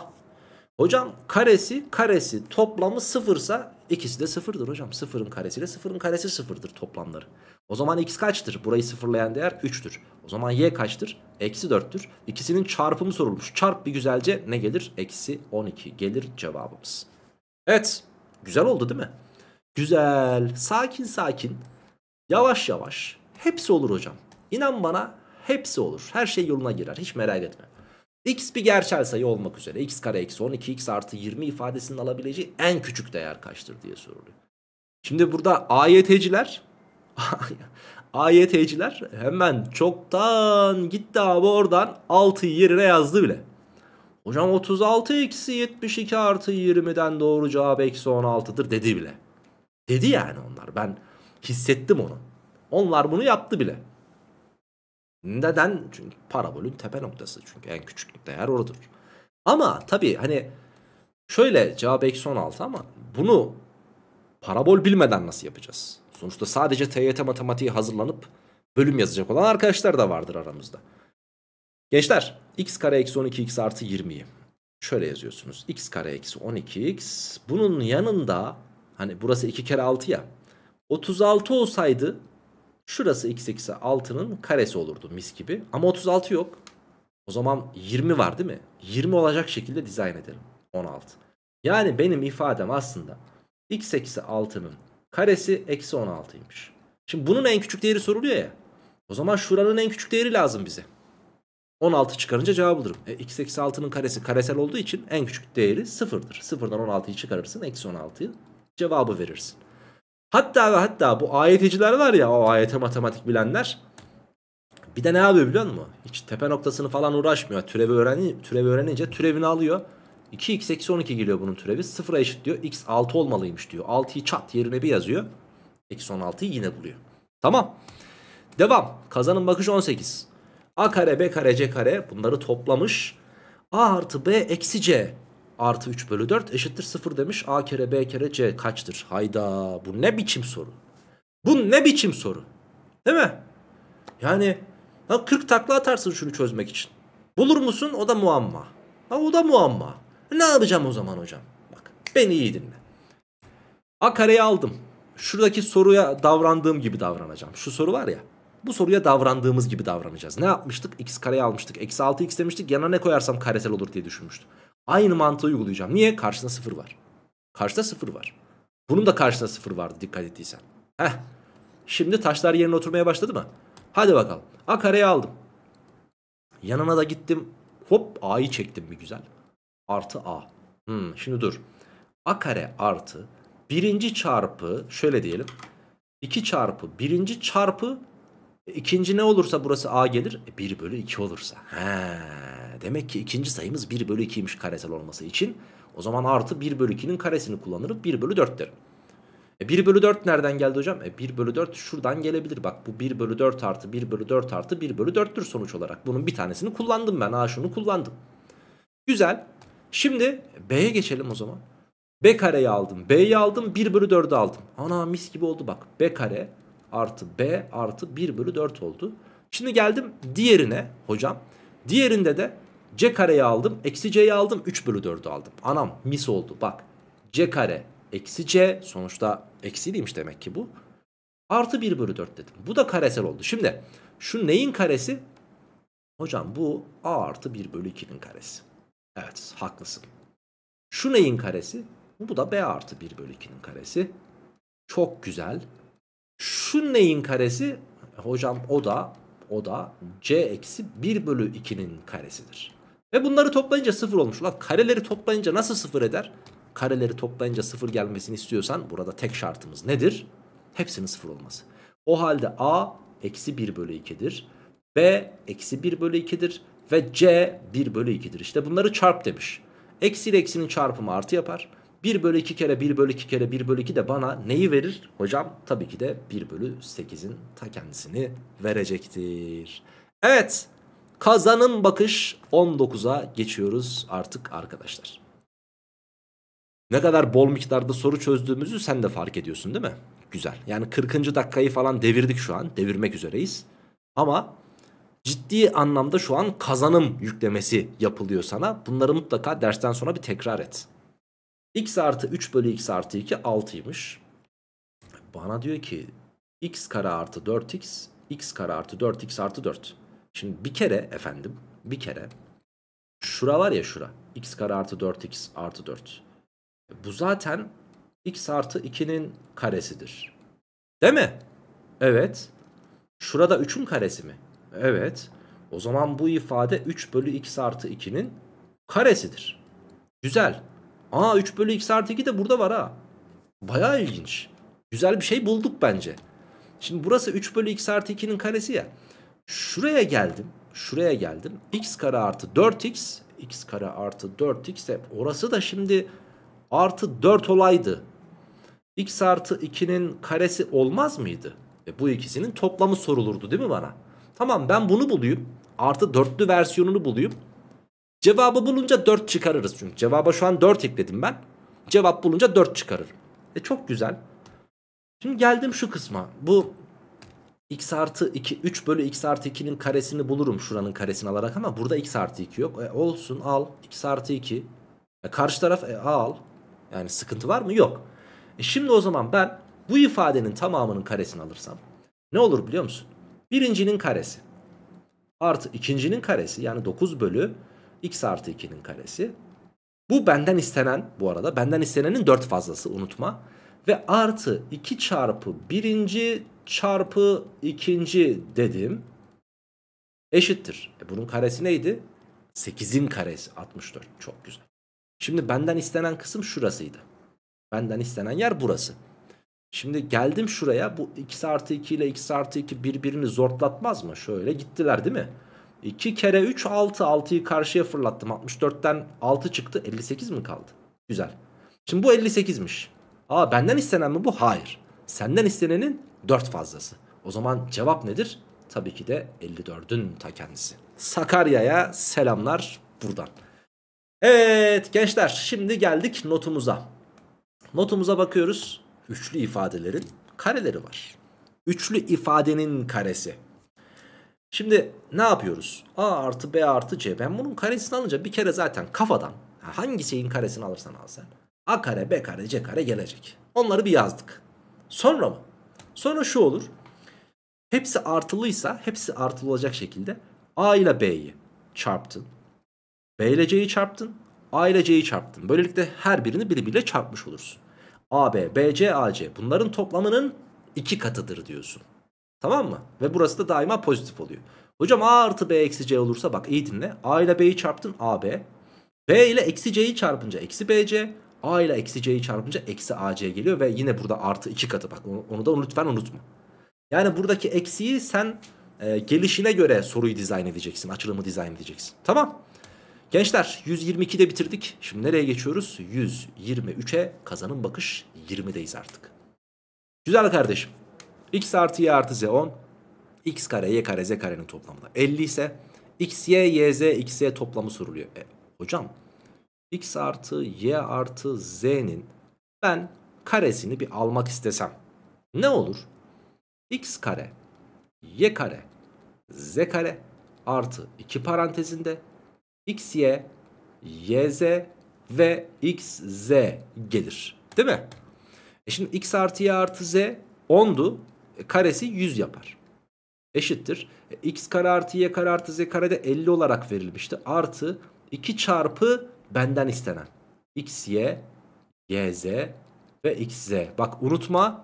hocam karesi karesi toplamı sıfırsa ikisi de sıfırdır hocam. Sıfırın karesiyle sıfırın karesi sıfırdır toplamları. O zaman x kaçtır? Burayı sıfırlayan değer 3'tür. O zaman y kaçtır? Eksi 4'tür. İkisinin çarpımı sorulmuş. Çarp bir güzelce ne gelir? Eksi 12 gelir cevabımız. Evet güzel oldu değil mi? Güzel sakin sakin yavaş yavaş hepsi olur hocam. İnan bana Hepsi olur. Her şey yoluna girer. Hiç merak etme. X bir gerçel sayı olmak üzere. X kare eksi 12 X artı 20 ifadesinin alabileceği en küçük değer kaçtır diye soruluyor. Şimdi burada AYT'ciler AYT'ciler hemen çoktan gitti abi oradan 6'yı yerine yazdı bile. Hocam 36 eksi 72 artı 20'den doğru cevap eksi 16'dır dedi bile. Dedi yani onlar ben hissettim onu. Onlar bunu yaptı bile. Neden? Çünkü parabolün tepe noktası. Çünkü en küçük değer oradır. Ama tabii hani şöyle cevap eksi 16 ama bunu parabol bilmeden nasıl yapacağız? Sonuçta sadece TYT matematiği hazırlanıp bölüm yazacak olan arkadaşlar da vardır aramızda. Gençler x kare eksi 12 x artı 20'yi şöyle yazıyorsunuz. x kare eksi 12 x bunun yanında hani burası 2 kere 6 ya 36 olsaydı Şurası x eksi 6'nın karesi olurdu mis gibi. Ama 36 yok. O zaman 20 var değil mi? 20 olacak şekilde dizayn edelim. 16. Yani benim ifadem aslında x eksi 6'nın karesi eksi 16'ymış. Şimdi bunun en küçük değeri soruluyor ya. O zaman şuranın en küçük değeri lazım bize. 16 çıkarınca cevabı bulurum. E, x eksi 6'nın karesi karesel olduğu için en küçük değeri 0'dır. 0'dan 16'yı çıkarırsın eksi 16'yı cevabı verirsin. Hatta ve hatta bu ayeticiler var ya o ayete matematik bilenler. Bir de ne yapıyor biliyor musun? Hiç tepe noktasını falan uğraşmıyor. Türevi, öğreni, türevi öğrenince türevini alıyor. 2x eksi 12 geliyor bunun türevi. 0'a eşit diyor. x 6 olmalıymış diyor. 6'yı çat yerine bir yazıyor. Eksi 16'yı yine buluyor. Tamam. Devam. Kazanın bakış 18. A kare B kare C kare bunları toplamış. A artı B eksi C artı 3 bölü 4 eşittir 0 demiş. A kere B kere C kaçtır? Hayda bu ne biçim soru? Bu ne biçim soru? Değil mi? Yani ya 40 takla atarsın şunu çözmek için. Bulur musun? O da muamma. Ha, o da muamma. Ne yapacağım o zaman hocam? Bak beni iyi dinle. A kareyi aldım. Şuradaki soruya davrandığım gibi davranacağım. Şu soru var ya. Bu soruya davrandığımız gibi davranacağız. Ne yapmıştık? X kareyi almıştık. Eksi 6x demiştik. Yana ne koyarsam karesel olur diye düşünmüştüm. Aynı mantığı uygulayacağım. Niye? Karşısında sıfır var. Karşıda sıfır var. Bunun da karşısında sıfır vardı dikkat ettiysen. Heh. Şimdi taşlar yerine oturmaya başladı mı? Hadi bakalım. A kareyi aldım. Yanına da gittim. Hop A'yı çektim bir güzel. Artı A. Hmm, şimdi dur. A kare artı birinci çarpı şöyle diyelim. 2 çarpı birinci çarpı e, ikinci ne olursa burası A gelir. E, bölü 2 olursa. Heee. Demek ki ikinci sayımız 1 bölü 2'ymiş karesel olması için. O zaman artı 1 bölü 2'nin karesini kullanırım 1 bölü 4 derim. E 1 bölü 4 nereden geldi hocam? E 1 bölü 4 şuradan gelebilir. Bak bu 1 bölü 4 artı 1 bölü 4 artı 1 bölü 4'tür sonuç olarak. Bunun bir tanesini kullandım ben. Ha şunu kullandım. Güzel. Şimdi B'ye geçelim o zaman. B kareyi aldım. B'yi aldım 1 bölü 4'ü aldım. Ana mis gibi oldu bak. B kare artı B artı 1 bölü 4 oldu. Şimdi geldim diğerine hocam. Diğerinde de C kareyi aldım. Eksi C'yi aldım. 3 bölü 4'ü aldım. Anam mis oldu. Bak C kare eksi C. Sonuçta eksiliymiş demek ki bu. Artı 1 bölü 4 dedim. Bu da karesel oldu. Şimdi şu neyin karesi? Hocam bu A artı 1 bölü 2'nin karesi. Evet haklısın. Şu neyin karesi? Bu da B artı 1 bölü 2'nin karesi. Çok güzel. Şu neyin karesi? Hocam o da o da C eksi 1 bölü 2'nin karesidir. Ve bunları toplayınca sıfır olmuş. Ulan kareleri toplayınca nasıl sıfır eder? Kareleri toplayınca sıfır gelmesini istiyorsan burada tek şartımız nedir? Hepsinin sıfır olması. O halde A eksi 1 bölü 2'dir. B eksi 1 bölü 2'dir. Ve C 1 bölü 2'dir. İşte bunları çarp demiş. Eksi ile eksinin çarpımı artı yapar. 1 bölü 2 kere 1 bölü 2 kere 1 bölü 2 de bana neyi verir? Hocam tabii ki de 1 bölü 8'in ta kendisini verecektir. Evet Kazanın bakış 19'a geçiyoruz artık arkadaşlar. Ne kadar bol miktarda soru çözdüğümüzü sen de fark ediyorsun değil mi? Güzel. Yani 40. dakikayı falan devirdik şu an. Devirmek üzereyiz. Ama ciddi anlamda şu an kazanım yüklemesi yapılıyor sana. Bunları mutlaka dersten sonra bir tekrar et. x artı 3 bölü x artı 2 6'ymış. Bana diyor ki x kare artı 4x, x kare artı 4x artı 4. Şimdi bir kere efendim bir kere şura var ya şura. x kare artı 4x artı 4. Bu zaten x artı 2'nin karesidir. Değil mi? Evet. Şurada 3'ün karesi mi? Evet. O zaman bu ifade 3 bölü x artı 2'nin karesidir. Güzel. Aa 3 bölü x artı 2 de burada var ha. Baya ilginç. Güzel bir şey bulduk bence. Şimdi burası 3 bölü x artı 2'nin karesi ya. Şuraya geldim. Şuraya geldim. x kare artı 4x. x kare artı 4x. E, orası da şimdi artı 4 olaydı. x artı 2'nin karesi olmaz mıydı? E, bu ikisinin toplamı sorulurdu değil mi bana? Tamam ben bunu bulayım. Artı 4'lü versiyonunu bulayım. Cevabı bulunca 4 çıkarırız çünkü. Cevaba şu an 4 ekledim ben. Cevap bulunca 4 çıkarırım. E çok güzel. Şimdi geldim şu kısma. Bu x artı 2 3 bölü x artı 2'nin karesini bulurum şuranın karesini alarak ama burada x artı 2 yok. E, olsun al x artı 2. E, karşı taraf e, al. Yani sıkıntı var mı? Yok. E, şimdi o zaman ben bu ifadenin tamamının karesini alırsam ne olur biliyor musun? Birincinin karesi artı ikincinin karesi yani 9 bölü x artı 2'nin karesi. Bu benden istenen bu arada benden istenenin 4 fazlası unutma. Ve artı 2 çarpı birinci çarpı ikinci dedim. Eşittir. E bunun karesi neydi? 8'in karesi 64. Çok güzel. Şimdi benden istenen kısım şurasıydı. Benden istenen yer burası. Şimdi geldim şuraya. Bu x artı 2 ile x artı 2 birbirini zortlatmaz mı? Şöyle gittiler değil mi? 2 kere 3 6. 6'yı karşıya fırlattım. 64'ten 6 çıktı. 58 mi kaldı? Güzel. Şimdi bu 58'miş. Aa benden istenen mi bu? Hayır. Senden istenenin 4 fazlası. O zaman cevap nedir? Tabii ki de 54'ün ta kendisi. Sakarya'ya selamlar buradan. Evet gençler şimdi geldik notumuza. Notumuza bakıyoruz. Üçlü ifadelerin kareleri var. Üçlü ifadenin karesi. Şimdi ne yapıyoruz? A artı B artı C. Ben bunun karesini alınca bir kere zaten kafadan hangi şeyin karesini alırsan al sen. A kare B kare C kare gelecek. Onları bir yazdık. Sonra mı? Sonra şu olur. Hepsi artılıysa hepsi artılı olacak şekilde A ile B'yi çarptın. B ile C'yi çarptın. A ile C'yi çarptın. Böylelikle her birini birbiriyle çarpmış olursun. AB, BC, AC bunların toplamının iki katıdır diyorsun. Tamam mı? Ve burası da daima pozitif oluyor. Hocam A artı B eksi C olursa bak iyi dinle. A ile B'yi çarptın AB. B ile eksi C'yi çarpınca eksi BC. A ile eksi C'yi çarpınca eksi AC geliyor ve yine burada artı 2 katı bak onu, onu da lütfen unutma. Yani buradaki eksiyi sen e, gelişine göre soruyu dizayn edeceksin. Açılımı dizayn edeceksin. Tamam. Gençler 122'de bitirdik. Şimdi nereye geçiyoruz? 123'e kazanım bakış 20'deyiz artık. Güzel kardeşim. X artı Y artı Z 10. X kare Y kare Z karenin toplamı 50 ise X, Y, Y, Z, X, Y toplamı soruluyor. E, hocam x artı y artı z'nin ben karesini bir almak istesem ne olur? x kare y kare z kare artı 2 parantezinde x y y z ve x z gelir. Değil mi? E şimdi x artı y artı z 10'du. E, karesi 100 yapar. Eşittir. E, x kare artı y kare artı z kare de 50 olarak verilmişti. Artı 2 çarpı benden istenen. X, Y, Y, Z ve X, Z. Bak unutma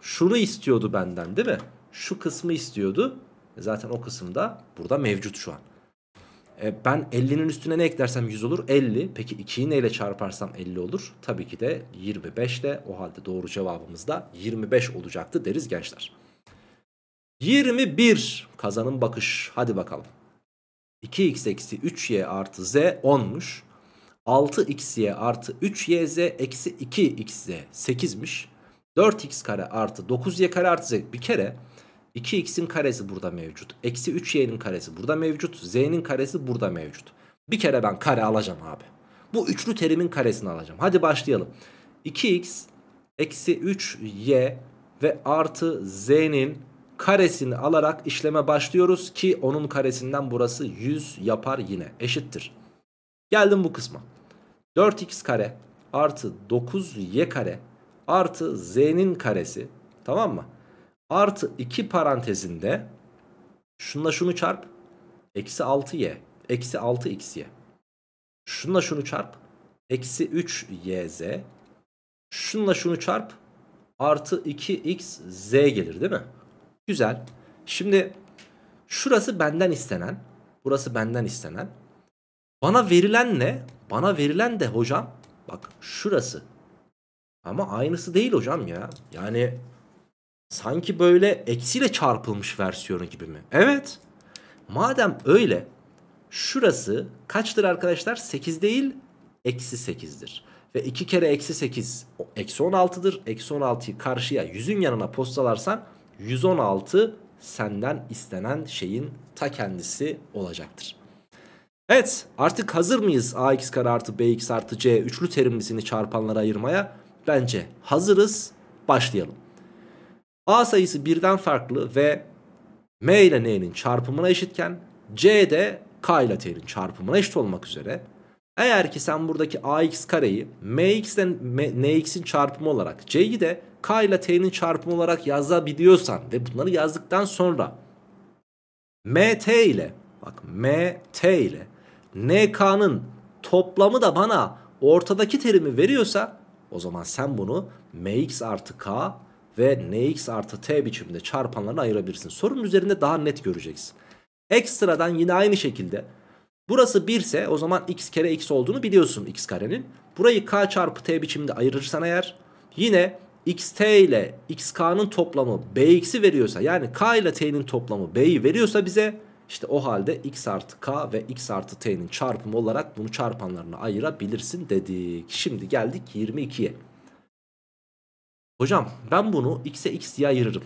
şunu istiyordu benden değil mi? Şu kısmı istiyordu. E, zaten o kısımda burada mevcut şu an. E, ben 50'nin üstüne ne eklersem 100 olur 50. Peki 2'yi neyle çarparsam 50 olur? Tabii ki de 25 ile o halde doğru cevabımız da 25 olacaktı deriz gençler. 21 kazanın bakış. Hadi bakalım. 2x eksi 3y artı z 10'muş. 6xy artı 3yz eksi 2xz 8'miş. 4x kare artı 9y kare artı z. Bir kere 2x'in karesi burada mevcut. Eksi 3y'nin karesi burada mevcut. z'nin karesi burada mevcut. Bir kere ben kare alacağım abi. Bu üçlü terimin karesini alacağım. Hadi başlayalım. 2x eksi 3y ve artı z'nin karesini alarak işleme başlıyoruz ki onun karesinden burası 100 yapar yine eşittir. Geldim bu kısma. 4x kare artı 9y kare artı z'nin karesi tamam mı? Artı 2 parantezinde şunla şunu çarp eksi 6y eksi 6xy şunla şunu çarp eksi 3yz şunla şunu çarp artı 2xz gelir değil mi? Güzel. Şimdi şurası benden istenen burası benden istenen bana verilen ne? Bana verilen de hocam bak şurası. Ama aynısı değil hocam ya. Yani sanki böyle eksiyle çarpılmış versiyonu gibi mi? Evet. Madem öyle şurası kaçtır arkadaşlar? 8 değil eksi 8'dir. Ve 2 kere eksi 8 eksi 16'dır. Eksi 16'yı karşıya yüzün yanına postalarsan 116 senden istenen şeyin ta kendisi olacaktır. Evet artık hazır mıyız ax kare artı bx artı c üçlü terimlisini çarpanlara ayırmaya? Bence hazırız başlayalım. A sayısı birden farklı ve m ile n'nin çarpımına eşitken c de k ile t'nin çarpımına eşit olmak üzere. Eğer ki sen buradaki ax kareyi mx ile nx'in çarpımı olarak c'yi de k ile t'nin çarpımı olarak yazabiliyorsan ve bunları yazdıktan sonra mt ile bak mt ile NK'nın toplamı da bana ortadaki terimi veriyorsa o zaman sen bunu mx artı k ve nx artı t biçiminde çarpanlarını ayırabilirsin. Sorunun üzerinde daha net göreceksin. Ekstradan yine aynı şekilde burası 1 ise o zaman x kere x olduğunu biliyorsun x karenin. Burayı k çarpı t biçiminde ayırırsan eğer yine xt ile xk'nın toplamı bx'i veriyorsa yani k ile t'nin toplamı b'yi veriyorsa bize işte o halde x artı k ve x artı t'nin çarpımı olarak bunu çarpanlarına ayırabilirsin dedik. Şimdi geldik 22'ye. Hocam ben bunu x'e x diye ayırırım.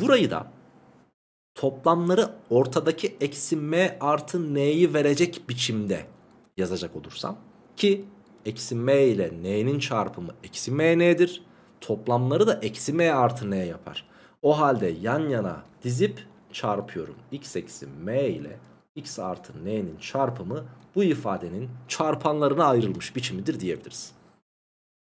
Burayı da toplamları ortadaki eksi m artı n'yi verecek biçimde yazacak olursam ki eksi m ile n'nin çarpımı eksi m n'dir. Toplamları da eksi m artı n yapar. O halde yan yana dizip çarpıyorum. x eksi m ile x artı n'nin çarpımı bu ifadenin çarpanlarına ayrılmış biçimidir diyebiliriz.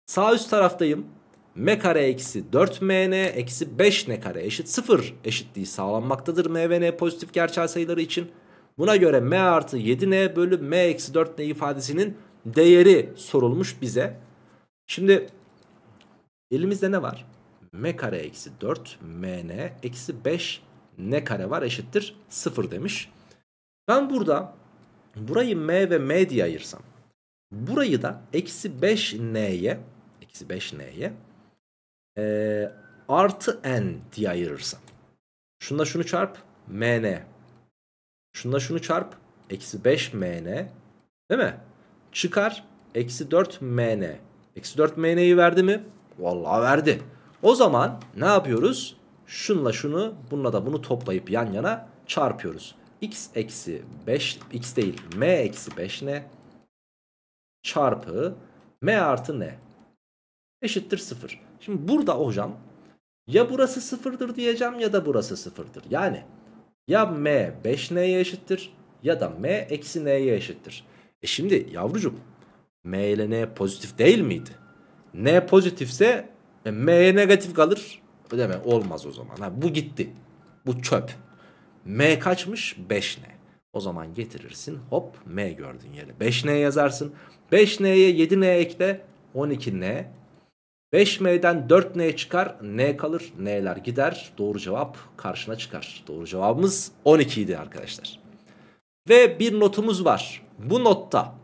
Sağ üst taraftayım. m kare eksi 4mn eksi 5n kare eşit 0 eşitliği sağlanmaktadır m ve n pozitif gerçel sayıları için. Buna göre m artı 7n bölü m eksi 4n ifadesinin değeri sorulmuş bize. Şimdi elimizde ne var? m kare eksi 4 mn eksi 5 ne kare var eşittir 0 demiş. Ben burada burayı m ve m diye ayırsam burayı da eksi 5n'ye eksi 5n'ye e, artı n diye ayırırsam şunda şunu çarp mn şunda şunu çarp eksi 5mn değil mi? Çıkar eksi 4mn eksi 4mn'yi verdi mi? Vallahi verdi. O zaman ne yapıyoruz? şunla şunu bununla da bunu toplayıp yan yana çarpıyoruz. x eksi 5 x değil m eksi 5 ne? Çarpı m artı ne? Eşittir 0. Şimdi burada hocam ya burası sıfırdır diyeceğim ya da burası sıfırdır. Yani ya m 5n'ye eşittir ya da m eksi n'ye eşittir. E şimdi yavrucuğum m ile n pozitif değil miydi? n pozitifse e, m'ye negatif kalır deme olmaz o zaman. Ha, bu gitti. Bu çöp. M kaçmış? 5 ne. O zaman getirirsin hop M gördüğün yere. 5 ne yazarsın. 5N'ye 7N ekle 12N. 5M'den 4N çıkar. N kalır. N'ler gider. Doğru cevap karşına çıkar. Doğru cevabımız 12 idi arkadaşlar. Ve bir notumuz var. Bu notta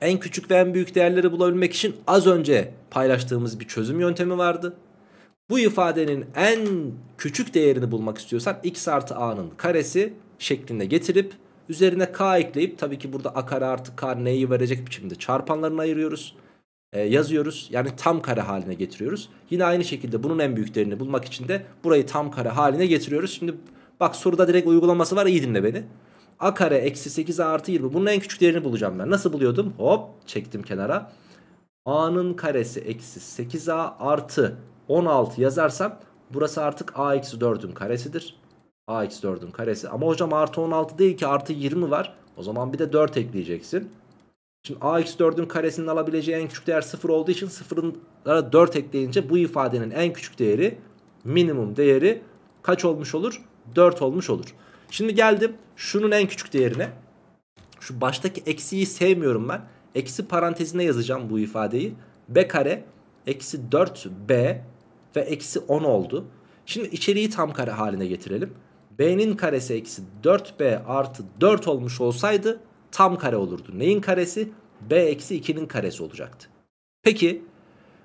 en küçük ve en büyük değerleri bulabilmek için az önce paylaştığımız bir çözüm yöntemi vardı. Bu ifadenin en küçük değerini bulmak istiyorsan x artı a'nın karesi şeklinde getirip üzerine k ekleyip tabii ki burada a kare artı k neyi verecek biçimde çarpanlarını ayırıyoruz. E, yazıyoruz yani tam kare haline getiriyoruz. Yine aynı şekilde bunun en büyük değerini bulmak için de burayı tam kare haline getiriyoruz. Şimdi bak soruda direkt uygulaması var iyi dinle beni. a kare eksi 8 a artı 20 bunun en küçük değerini bulacağım ben. Nasıl buluyordum? Hop çektim kenara. a'nın karesi eksi 8a artı 16 yazarsam burası artık a-4'ün karesidir. a-4'ün karesi. Ama hocam artı 16 değil ki artı 20 var. O zaman bir de 4 ekleyeceksin. Şimdi a-4'ün karesinin alabileceği en küçük değer 0 olduğu için 0'lara 4 ekleyince bu ifadenin en küçük değeri minimum değeri kaç olmuş olur? 4 olmuş olur. Şimdi geldim şunun en küçük değerine. Şu baştaki eksiyi sevmiyorum ben. Eksi parantezine yazacağım bu ifadeyi. B kare eksi 4B ve eksi 10 oldu. Şimdi içeriği tam kare haline getirelim. B'nin karesi eksi 4B artı 4 olmuş olsaydı tam kare olurdu. Neyin karesi? B eksi 2'nin karesi olacaktı. Peki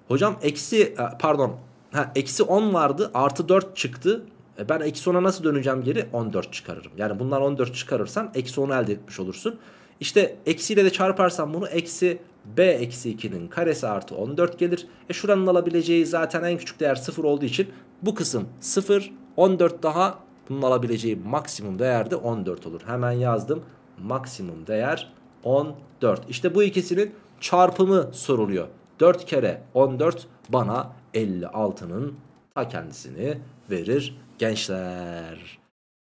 hocam eksi e, pardon ha, eksi 10 vardı artı 4 çıktı. E ben eksi 10'a nasıl döneceğim geri? 14 çıkarırım. Yani bundan 14 çıkarırsan eksi 10'u elde etmiş olursun. İşte eksiyle de çarparsan bunu eksi b-2'nin eksi karesi artı 14 gelir. E şuranın alabileceği zaten en küçük değer 0 olduğu için bu kısım 0, 14 daha bunun alabileceği maksimum değer de 14 olur. Hemen yazdım. Maksimum değer 14. İşte bu ikisinin çarpımı soruluyor. 4 kere 14 bana 56'nın ta kendisini verir gençler.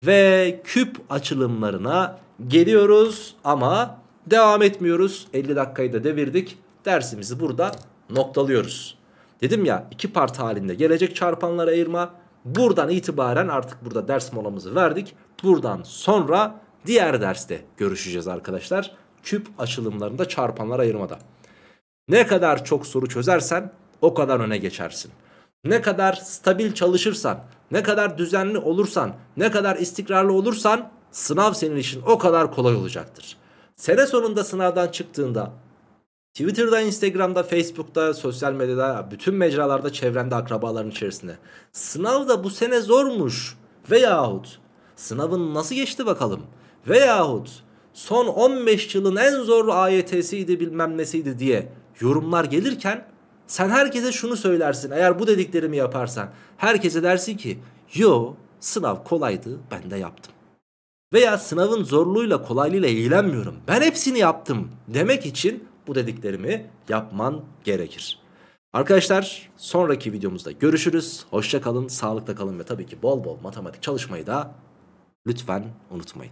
Ve küp açılımlarına geliyoruz ama Devam etmiyoruz. 50 dakikayı da devirdik. Dersimizi burada noktalıyoruz. Dedim ya iki part halinde gelecek çarpanlara ayırma. Buradan itibaren artık burada ders molamızı verdik. Buradan sonra diğer derste görüşeceğiz arkadaşlar. Küp açılımlarında çarpanlar ayırmada. Ne kadar çok soru çözersen o kadar öne geçersin. Ne kadar stabil çalışırsan, ne kadar düzenli olursan, ne kadar istikrarlı olursan sınav senin için o kadar kolay olacaktır sene sonunda sınavdan çıktığında Twitter'da, Instagram'da, Facebook'ta, sosyal medyada, bütün mecralarda, çevrende, akrabaların içerisinde. sınavda bu sene zormuş. Veyahut sınavın nasıl geçti bakalım? Veyahut son 15 yılın en zor AYT'siydi bilmem nesiydi diye yorumlar gelirken sen herkese şunu söylersin eğer bu dediklerimi yaparsan. Herkese dersin ki yo sınav kolaydı ben de yaptım veya sınavın zorluğuyla kolaylığıyla ilgilenmiyorum. Ben hepsini yaptım demek için bu dediklerimi yapman gerekir. Arkadaşlar sonraki videomuzda görüşürüz. Hoşça kalın, sağlıkta kalın ve tabii ki bol bol matematik çalışmayı da lütfen unutmayın.